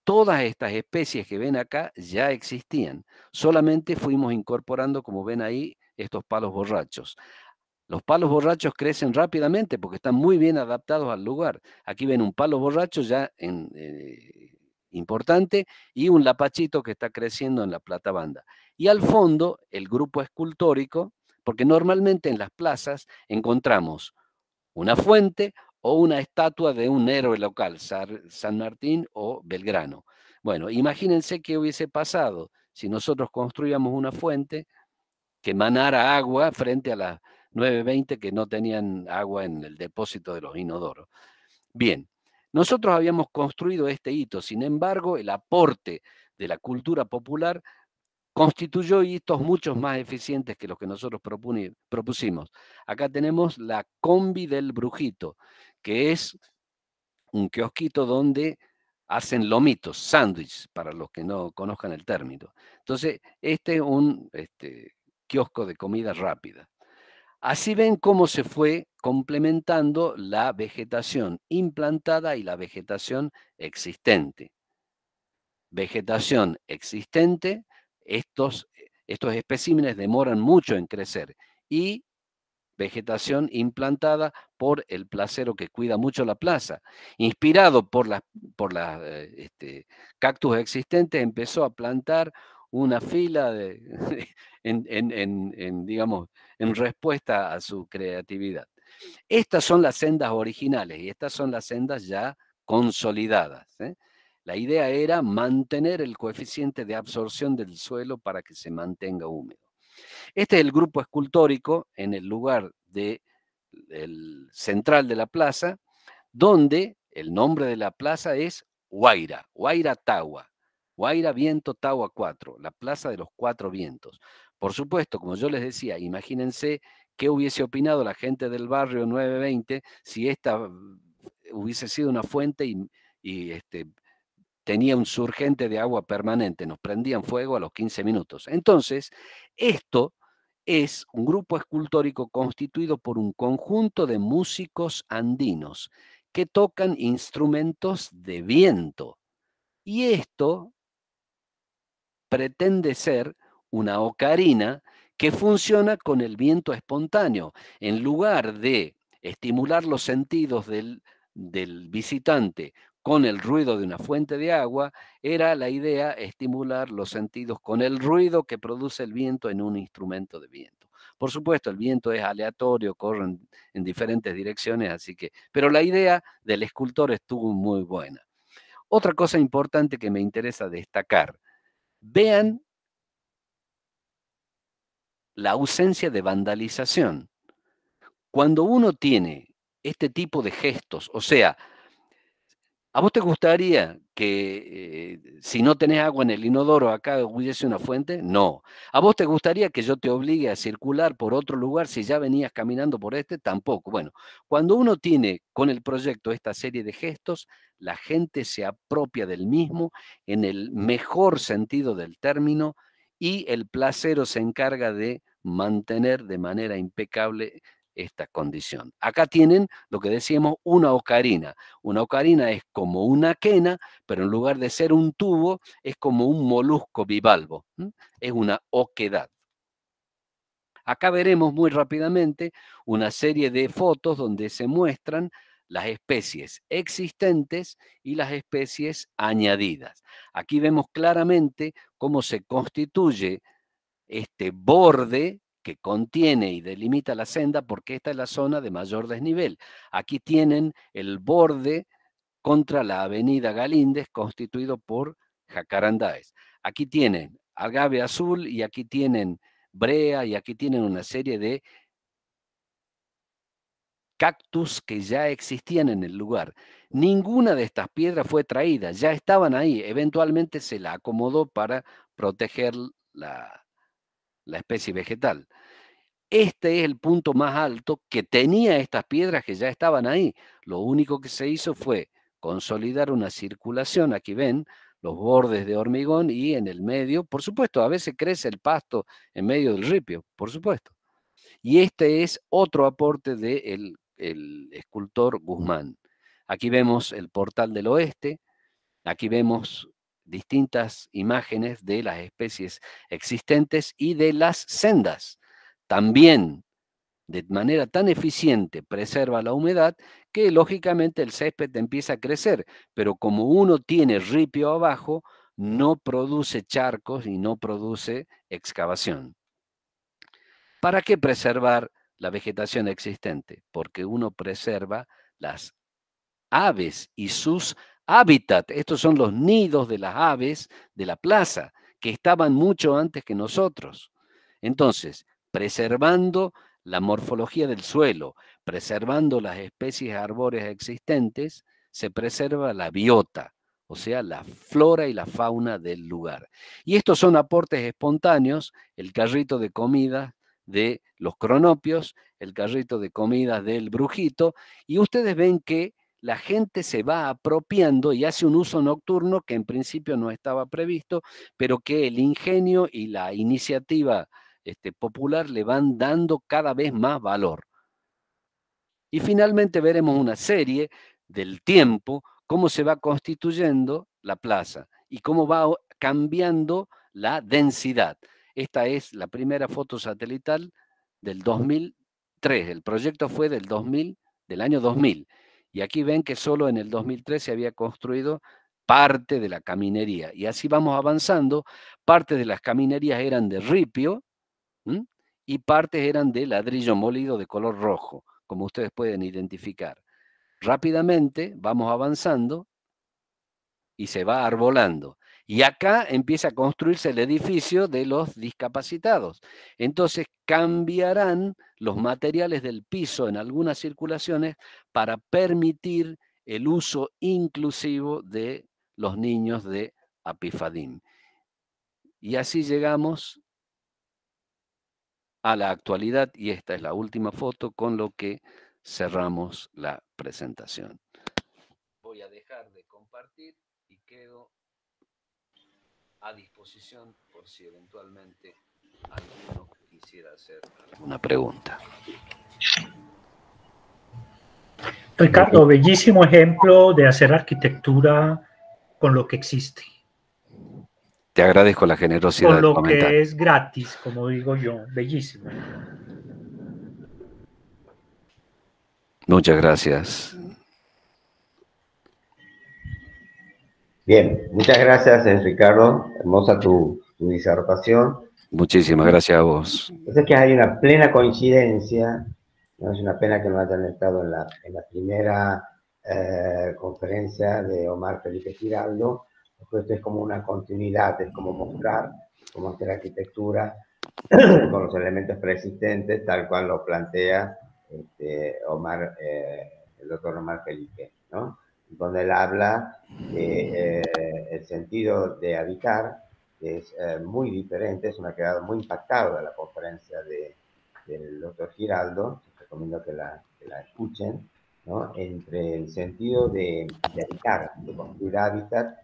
Todas estas especies que ven acá ya existían. Solamente fuimos incorporando, como ven ahí, estos palos borrachos. Los palos borrachos crecen rápidamente porque están muy bien adaptados al lugar. Aquí ven un palo borracho ya en, eh, importante y un lapachito que está creciendo en la plata banda. Y al fondo, el grupo escultórico, porque normalmente en las plazas encontramos una fuente o una estatua de un héroe local, San Martín o Belgrano. Bueno, imagínense qué hubiese pasado si nosotros construíamos una fuente que manara agua frente a la 9.20 que no tenían agua en el depósito de los inodoros. Bien, nosotros habíamos construido este hito, sin embargo, el aporte de la cultura popular constituyó hitos muchos más eficientes que los que nosotros propusimos. Acá tenemos la combi del brujito, que es un kiosquito donde hacen lomitos, sándwiches, para los que no conozcan el término. Entonces, este es un este, kiosco de comida rápida. Así ven cómo se fue complementando la vegetación implantada y la vegetación existente. Vegetación existente, estos, estos especímenes demoran mucho en crecer y vegetación implantada por el placero que cuida mucho la plaza. Inspirado por las por eh, este, cactus existentes, empezó a plantar una fila de, (laughs) en, digamos, en respuesta a su creatividad. Estas son las sendas originales y estas son las sendas ya consolidadas. ¿eh? La idea era mantener el coeficiente de absorción del suelo para que se mantenga húmedo. Este es el grupo escultórico en el lugar de, el central de la plaza, donde el nombre de la plaza es Huayra, Huayra Tawa. Guaira Viento Tawa 4, la Plaza de los Cuatro Vientos. Por supuesto, como yo les decía, imagínense qué hubiese opinado la gente del barrio 920 si esta hubiese sido una fuente y, este, tenía un surgente de agua permanente. Nos prendían fuego a los 15 minutos. Entonces, esto es un grupo escultórico constituido por un conjunto de músicos andinos que tocan instrumentos de viento. Y esto pretende ser una ocarina que funciona con el viento espontáneo. En lugar de estimular los sentidos del, visitante con el ruido de una fuente de agua, era la idea estimular los sentidos con el ruido que produce el viento en un instrumento de viento. Por supuesto, el viento es aleatorio, corre en, en diferentes direcciones, así que, pero la idea del escultor estuvo muy buena. Otra cosa importante que me interesa destacar, Vean la ausencia de vandalización. Cuando uno tiene este tipo de gestos, o sea, ¿a vos te gustaría que eh, si no tenés agua en el inodoro acá hubiese una fuente? No. ¿A vos te gustaría que yo te obligue a circular por otro lugar si ya venías caminando por este? Tampoco. Bueno, cuando uno tiene con el proyecto esta serie de gestos, la gente se apropia del mismo en el mejor sentido del término y el placero se encarga de mantener de manera impecable esta condición. Acá tienen lo que decíamos una ocarina. Una ocarina es como una quena, pero en lugar de ser un tubo, es como un molusco bivalvo. Es una oquedad. Acá veremos muy rápidamente una serie de fotos donde se muestran las especies existentes y las especies añadidas. Aquí vemos claramente cómo se constituye este borde que contiene y delimita la senda porque esta es la zona de mayor desnivel. Aquí tienen el borde contra la avenida Galíndez constituido por jacarandáes. Aquí tienen agave azul y aquí tienen brea y aquí tienen una serie de cactus que ya existían en el lugar. Ninguna de estas piedras fue traída, ya estaban ahí, eventualmente se la acomodó para proteger la, la especie vegetal. Este es el punto más alto que tenía estas piedras que ya estaban ahí. Lo único que se hizo fue consolidar una circulación. Aquí ven los bordes de hormigón y en el medio, por supuesto, a veces crece el pasto en medio del ripio, por supuesto. Y este es otro aporte del el escultor Guzmán. Aquí vemos el portal del oeste, aquí vemos distintas imágenes de las especies existentes y de las sendas. También de manera tan eficiente preserva la humedad que lógicamente el césped empieza a crecer, pero como uno tiene ripio abajo, no produce charcos y no produce excavación. ¿Para qué preservar la vegetación existente? Porque uno preserva las aves y sus hábitat, estos son los nidos de las aves de la plaza, que estaban mucho antes que nosotros. Entonces, preservando la morfología del suelo, preservando las especies arbóreas existentes, se preserva la biota, o sea, la flora y la fauna del lugar. Y estos son aportes espontáneos, el carrito de comida de los cronopios, el carrito de comida del brujito, y ustedes ven que la gente se va apropiando y hace un uso nocturno que en principio no estaba previsto, pero que el ingenio y la iniciativa este, popular le van dando cada vez más valor. Y finalmente veremos una serie del tiempo, cómo se va constituyendo la plaza y cómo va cambiando la densidad. Esta es la primera foto satelital del 2003. El proyecto fue del 2000, del año 2000 y aquí ven que solo en el 2003 se había construido parte de la caminería. Y así vamos avanzando. Parte de las caminerías eran de ripio y partes eran de ladrillo molido de color rojo, como ustedes pueden identificar. Rápidamente vamos avanzando y se va arbolando. Y acá empieza a construirse el edificio de los discapacitados. Entonces cambiarán los materiales del piso en algunas circulaciones para permitir el uso inclusivo de los niños de Apifadim. Y así llegamos a la actualidad y esta es la última foto con lo que cerramos la presentación. Voy a dejar de compartir y quedo a disposición por si eventualmente alguno quisiera hacer alguna pregunta. Ricardo, bellísimo ejemplo de hacer arquitectura con lo que existe. Te agradezco la generosidad. Con lo que es gratis, como digo yo, bellísimo. Muchas gracias. Bien, muchas gracias, eh, Ricardo. Hermosa tu, disertación. Muchísimas gracias a vos. Es que hay una plena coincidencia, ¿no? es una pena que no hayan estado en la, primera eh, conferencia de Omar Felipe Giraldo, esto es como una continuidad, es como mostrar cómo hacer arquitectura (clears throat) con los elementos preexistentes, tal cual lo plantea este, Omar, eh, el doctor Omar Felipe, ¿no? donde él habla eh, el sentido de habitar, es eh, muy diferente, es una quedado muy impactada la conferencia de, del doctor Giraldo, recomiendo que la, escuchen, entre el sentido de, habitar, de construir hábitat,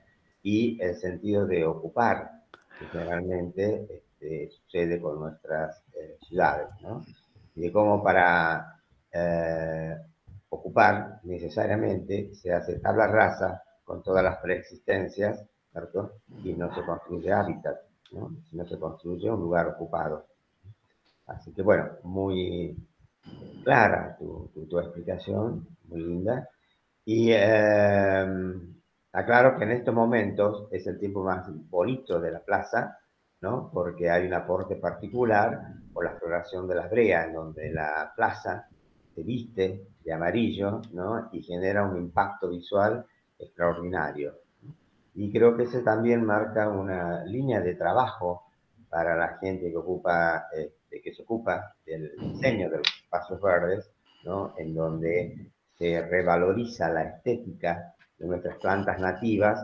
y el sentido de ocupar, que generalmente este, sucede con nuestras eh, ciudades, ¿no? y de cómo para ocupar necesariamente se hace tabla raza con todas las preexistencias, ¿cierto? Y no se construye hábitat, ¿no? sino se construye un lugar ocupado. Así que bueno, muy clara tu, tu, explicación, muy linda. Y eh, aclaro que en estos momentos es el tiempo más bonito de la plaza, ¿no? Porque hay un aporte particular por la floración de las breas, en donde la plaza se viste de amarillo, ¿no? Y genera un impacto visual extraordinario. Y creo que ese también marca una línea de trabajo para la gente que, ocupa, este, que se ocupa del diseño de los pasos verdes, ¿no? En donde se revaloriza la estética de nuestras plantas nativas,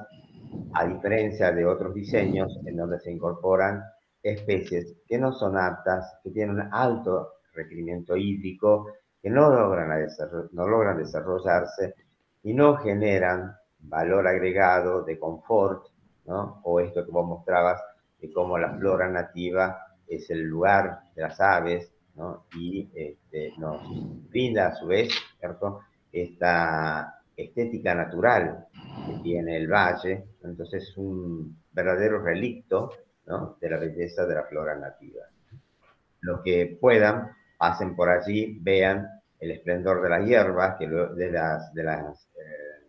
a diferencia de otros diseños en donde se incorporan especies que no son aptas, que tienen un alto requerimiento hídrico que no logran, no logran desarrollarse y no generan valor agregado de confort, O esto que vos mostrabas, de cómo la flora nativa es el lugar de las aves, Y este, nos brinda a su vez, Esta estética natural que tiene el valle, entonces es un verdadero relicto, De la belleza de la flora nativa. Lo que puedan hacen por allí, vean el esplendor de las hierbas, que de las, de las, eh,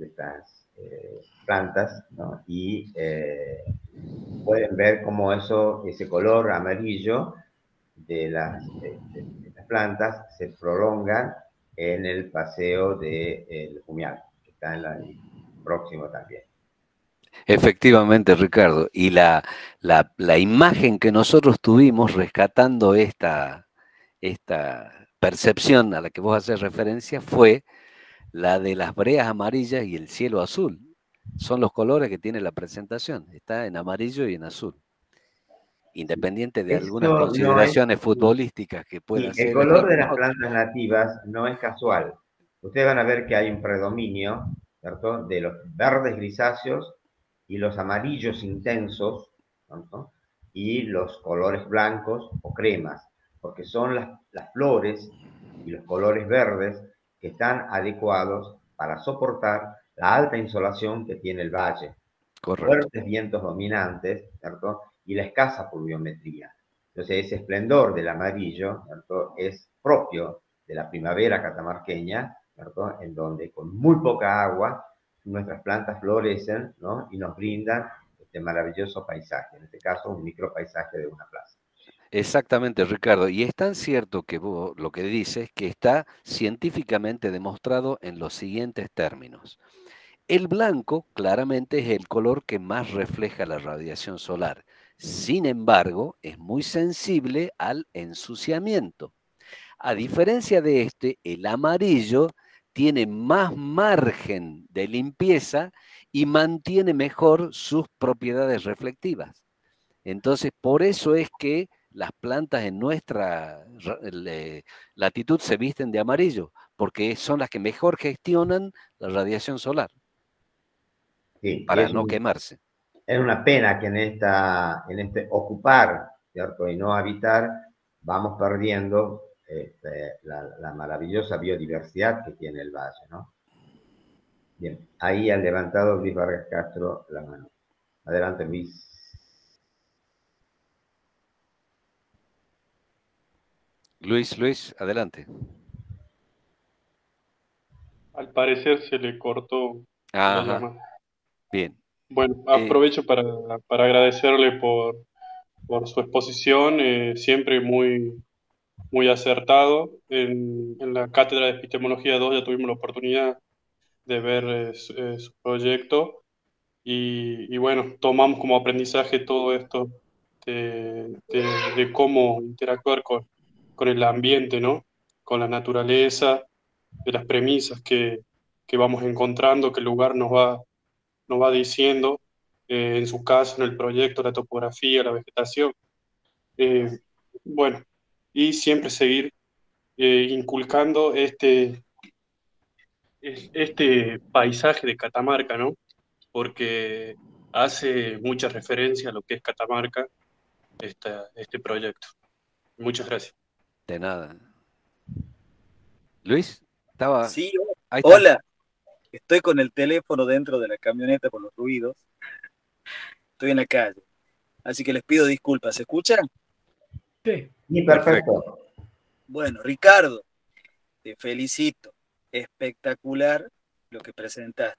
estas eh, plantas, y eh, pueden ver cómo eso, ese color amarillo de las, las plantas se prolonga en el paseo del de, Jumial, que está en la, el próximo también. Efectivamente, Ricardo. Y la, imagen que nosotros tuvimos rescatando esta, esta percepción a la que vos haces referencia fue la de las breas amarillas y el cielo azul. Son los colores que tiene la presentación. Está en amarillo y en azul. Independiente de algunas consideraciones futbolísticas que puedan ser. El color este de las plantas nativas no es casual. Ustedes van a ver que hay un predominio ¿cierto? de los verdes grisáceos y los amarillos intensos y los colores blancos o cremas, porque son las, las flores y los colores verdes que están adecuados para soportar la alta insolación que tiene el valle, Correcto. fuertes vientos dominantes y la escasa pluviometría. Entonces ese esplendor del amarillo es propio de la primavera catamarqueña, ¿cierto? en donde con muy poca agua nuestras plantas florecen y nos brindan este maravilloso paisaje, en este caso un micropaisaje de una plaza. Exactamente, Ricardo. Y es tan cierto que lo que dices que está científicamente demostrado en los siguientes términos. El blanco claramente es el color que más refleja la radiación solar. Sin embargo, es muy sensible al ensuciamiento. A diferencia de este, el amarillo tiene más margen de limpieza y mantiene mejor sus propiedades reflectivas. Entonces, por eso es que las plantas en nuestra latitud se visten de amarillo, porque son las que mejor gestionan la radiación solar para no quemarse. Es una pena que en, esta, en este ocupar y no habitar vamos perdiendo este, la, maravillosa biodiversidad que tiene el valle. ¿no? Bien, ahí han levantado Luis Vargas Castro la mano. Adelante, Luis. Luis, Luis, adelante. Al parecer se le cortó Bien. Bueno, eh, aprovecho para, para, agradecerle por, su exposición, eh, siempre muy, muy acertado. En, en, la cátedra de epistemología 2 ya tuvimos la oportunidad de ver eh, eh, su, proyecto y, y, bueno, tomamos como aprendizaje todo esto de, de, cómo interactuar con, con, el ambiente, ¿no? con la naturaleza, de las premisas que, que vamos encontrando, que el lugar nos va, nos va diciendo, eh, en su caso, en el proyecto, la topografía, la vegetación. bueno, y siempre seguir eh, inculcando este, este paisaje de Catamarca, ¿no? Porque hace mucha referencia a lo que es Catamarca esta, este proyecto. Muchas gracias. De nada. Luis, estaba. Sí, hola. Estoy con el teléfono dentro de la camioneta por los ruidos. Estoy en la calle. Así que les pido disculpas. ¿Se escuchan? Sí. perfecto. Bueno, Ricardo, te felicito. Espectacular lo que presentaste.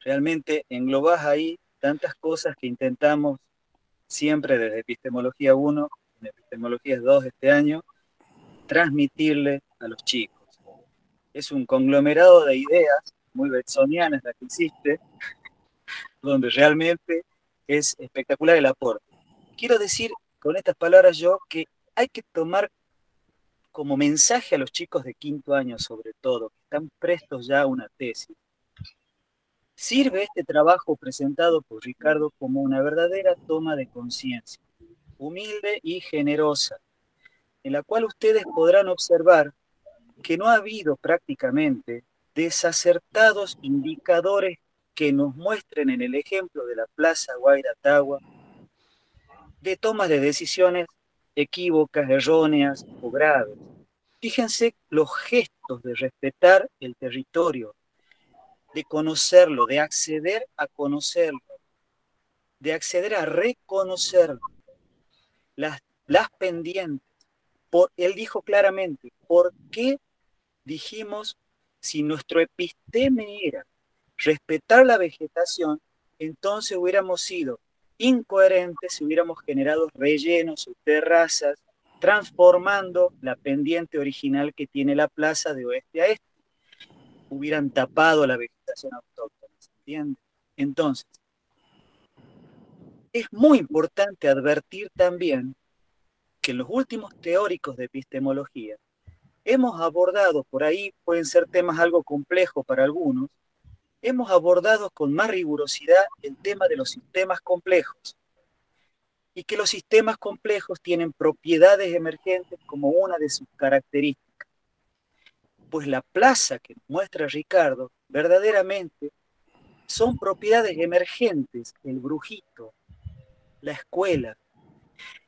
Realmente englobas ahí tantas cosas que intentamos siempre desde Epistemología 1, en Epistemología 2 este año, transmitirle a los chicos. Es un conglomerado de ideas muy betsonianas las que hiciste, (laughs) donde realmente es espectacular el aporte. Quiero decir con estas palabras yo que hay que tomar como mensaje a los chicos de quinto año sobre todo, que están prestos ya a una tesis. Sirve este trabajo presentado por Ricardo como una verdadera toma de conciencia, humilde y generosa, en la cual ustedes podrán observar que no ha habido prácticamente desacertados indicadores que nos muestren en el ejemplo de la Plaza Guairatagua de tomas de decisiones equívocas, erróneas o graves. Fíjense los gestos de respetar el territorio, de conocerlo, de acceder a conocerlo, de acceder a reconocerlo. Las, las pendientes. Por, él dijo claramente, ¿por qué dijimos si nuestro episteme era respetar la vegetación, entonces hubiéramos sido incoherente si hubiéramos generado rellenos o terrazas, transformando la pendiente original que tiene la plaza de oeste a este. Hubieran tapado la vegetación autóctona, ¿se Entonces, es muy importante advertir también que los últimos teóricos de epistemología hemos abordado por ahí, pueden ser temas algo complejos para algunos, hemos abordado con más rigurosidad el tema de los sistemas complejos y que los sistemas complejos tienen propiedades emergentes como una de sus características. Pues la plaza que muestra Ricardo verdaderamente son propiedades emergentes, el brujito, la escuela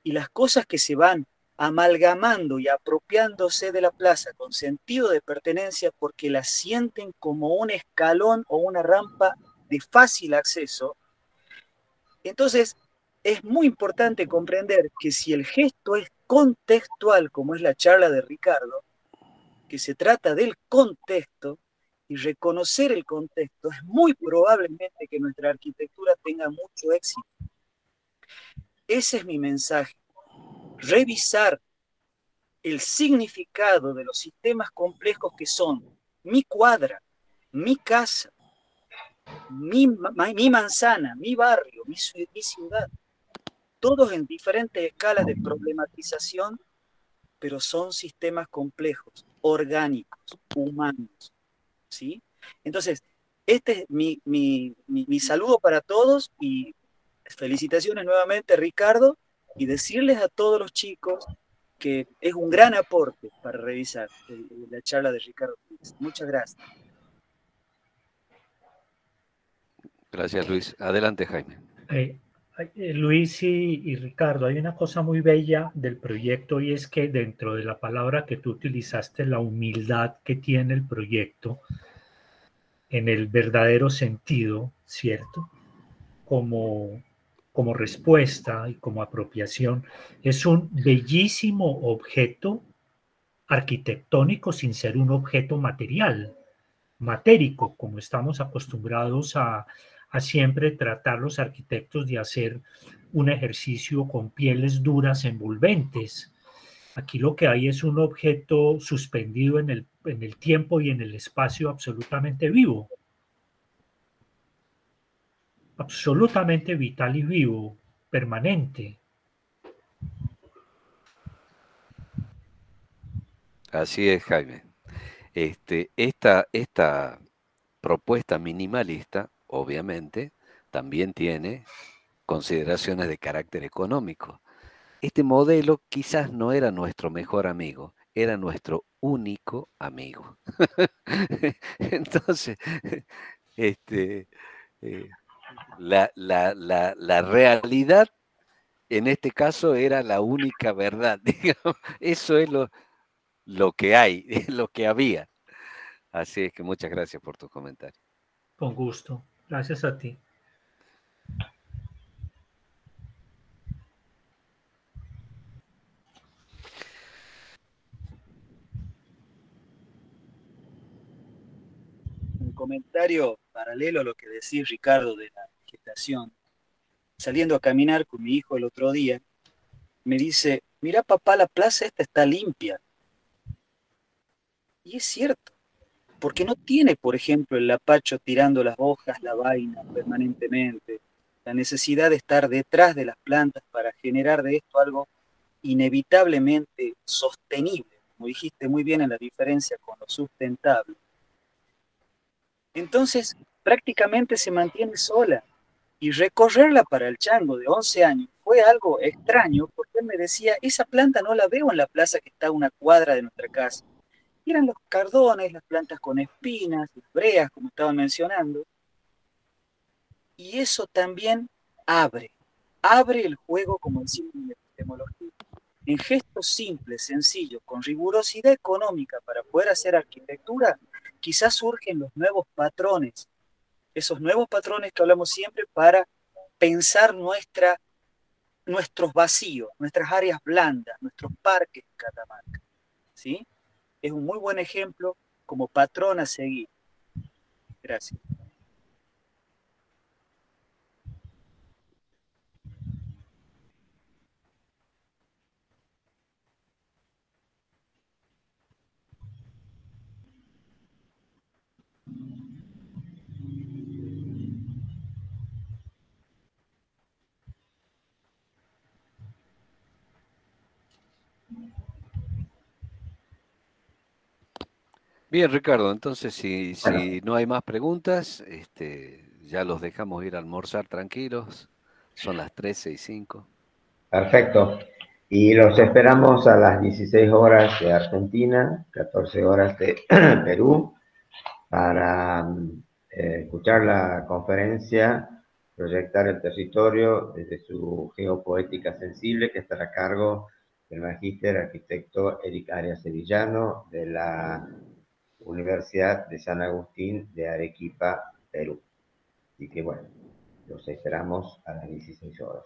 y las cosas que se van amalgamando y apropiándose de la plaza con sentido de pertenencia porque la sienten como un escalón o una rampa de fácil acceso. Entonces, es muy importante comprender que si el gesto es contextual, como es la charla de Ricardo, que se trata del contexto y reconocer el contexto, es muy probablemente que nuestra arquitectura tenga mucho éxito. Ese es mi mensaje revisar el significado de los sistemas complejos que son mi cuadra, mi casa, mi, manzana, mi barrio, mi, ciudad, todos en diferentes escalas de problematización, pero son sistemas complejos, orgánicos, humanos. ¿sí? Entonces, este es mi, saludo para todos y felicitaciones nuevamente, Ricardo, y decirles a todos los chicos que es un gran aporte para revisar la charla de Ricardo. Muchas gracias. Gracias, Luis. Adelante, Jaime. Eh, eh, Luis y, Ricardo, hay una cosa muy bella del proyecto y es que dentro de la palabra que tú utilizaste, la humildad que tiene el proyecto, en el verdadero sentido, ¿cierto? Como como respuesta y como apropiación, es un bellísimo objeto arquitectónico sin ser un objeto material, matérico, como estamos acostumbrados a, siempre tratar los arquitectos de hacer un ejercicio con pieles duras, envolventes. Aquí lo que hay es un objeto suspendido en el tiempo y en el espacio absolutamente vivo absolutamente vital y vivo, permanente. Así es, Jaime. Este, esta, esta propuesta minimalista, obviamente, también tiene consideraciones de carácter económico. Este modelo quizás no era nuestro mejor amigo, era nuestro único amigo. (laughs) Entonces, (laughs) este, eh, la, la, realidad en este caso era la única verdad. (laughs) Eso es lo, lo que hay, (laughs) lo que había. Así es que muchas gracias por tu comentario. Con gusto. Gracias a ti. Un comentario paralelo a lo que decía Ricardo de la Saliendo a caminar con mi hijo el otro día, me dice, mira papá, la plaza esta está limpia. Y es cierto, porque no tiene, por ejemplo, el lapacho tirando las hojas, la vaina permanentemente, la necesidad de estar detrás de las plantas para generar de esto algo inevitablemente sostenible, como dijiste muy bien en la diferencia con lo sustentable. Entonces, prácticamente se mantiene sola. Y recorrerla para el chango de 11 años fue algo extraño porque él me decía, esa planta no la veo en la plaza que está a una cuadra de nuestra casa. eran los cardones, las plantas con espinas, y breas, como estaba mencionando. Y eso también abre, abre el juego, como decimos en epistemología, en gestos simples, sencillos, con rigurosidad económica para poder hacer arquitectura, quizás surgen los nuevos patrones esos nuevos patrones que hablamos siempre para pensar nuestra, nuestros vacíos, nuestras áreas blandas, nuestros parques en Catamarca. ¿sí? Es un muy buen ejemplo como patrón a seguir. Gracias. Bien, Ricardo, entonces si, no hay más preguntas, este, ya los dejamos ir a almorzar tranquilos. Son las 13 y 5. Perfecto. Y los esperamos a las 16 horas de Argentina, 14 horas de (clears throat) Perú, para mm, eh, escuchar la conferencia Proyectar el Territorio desde su Geopoética Sensible, que estará a cargo del magíster arquitecto Eric Arias Sevillano de la Universidad de San Agustín de Arequipa, Perú. Así que bueno, los esperamos a las 16 horas.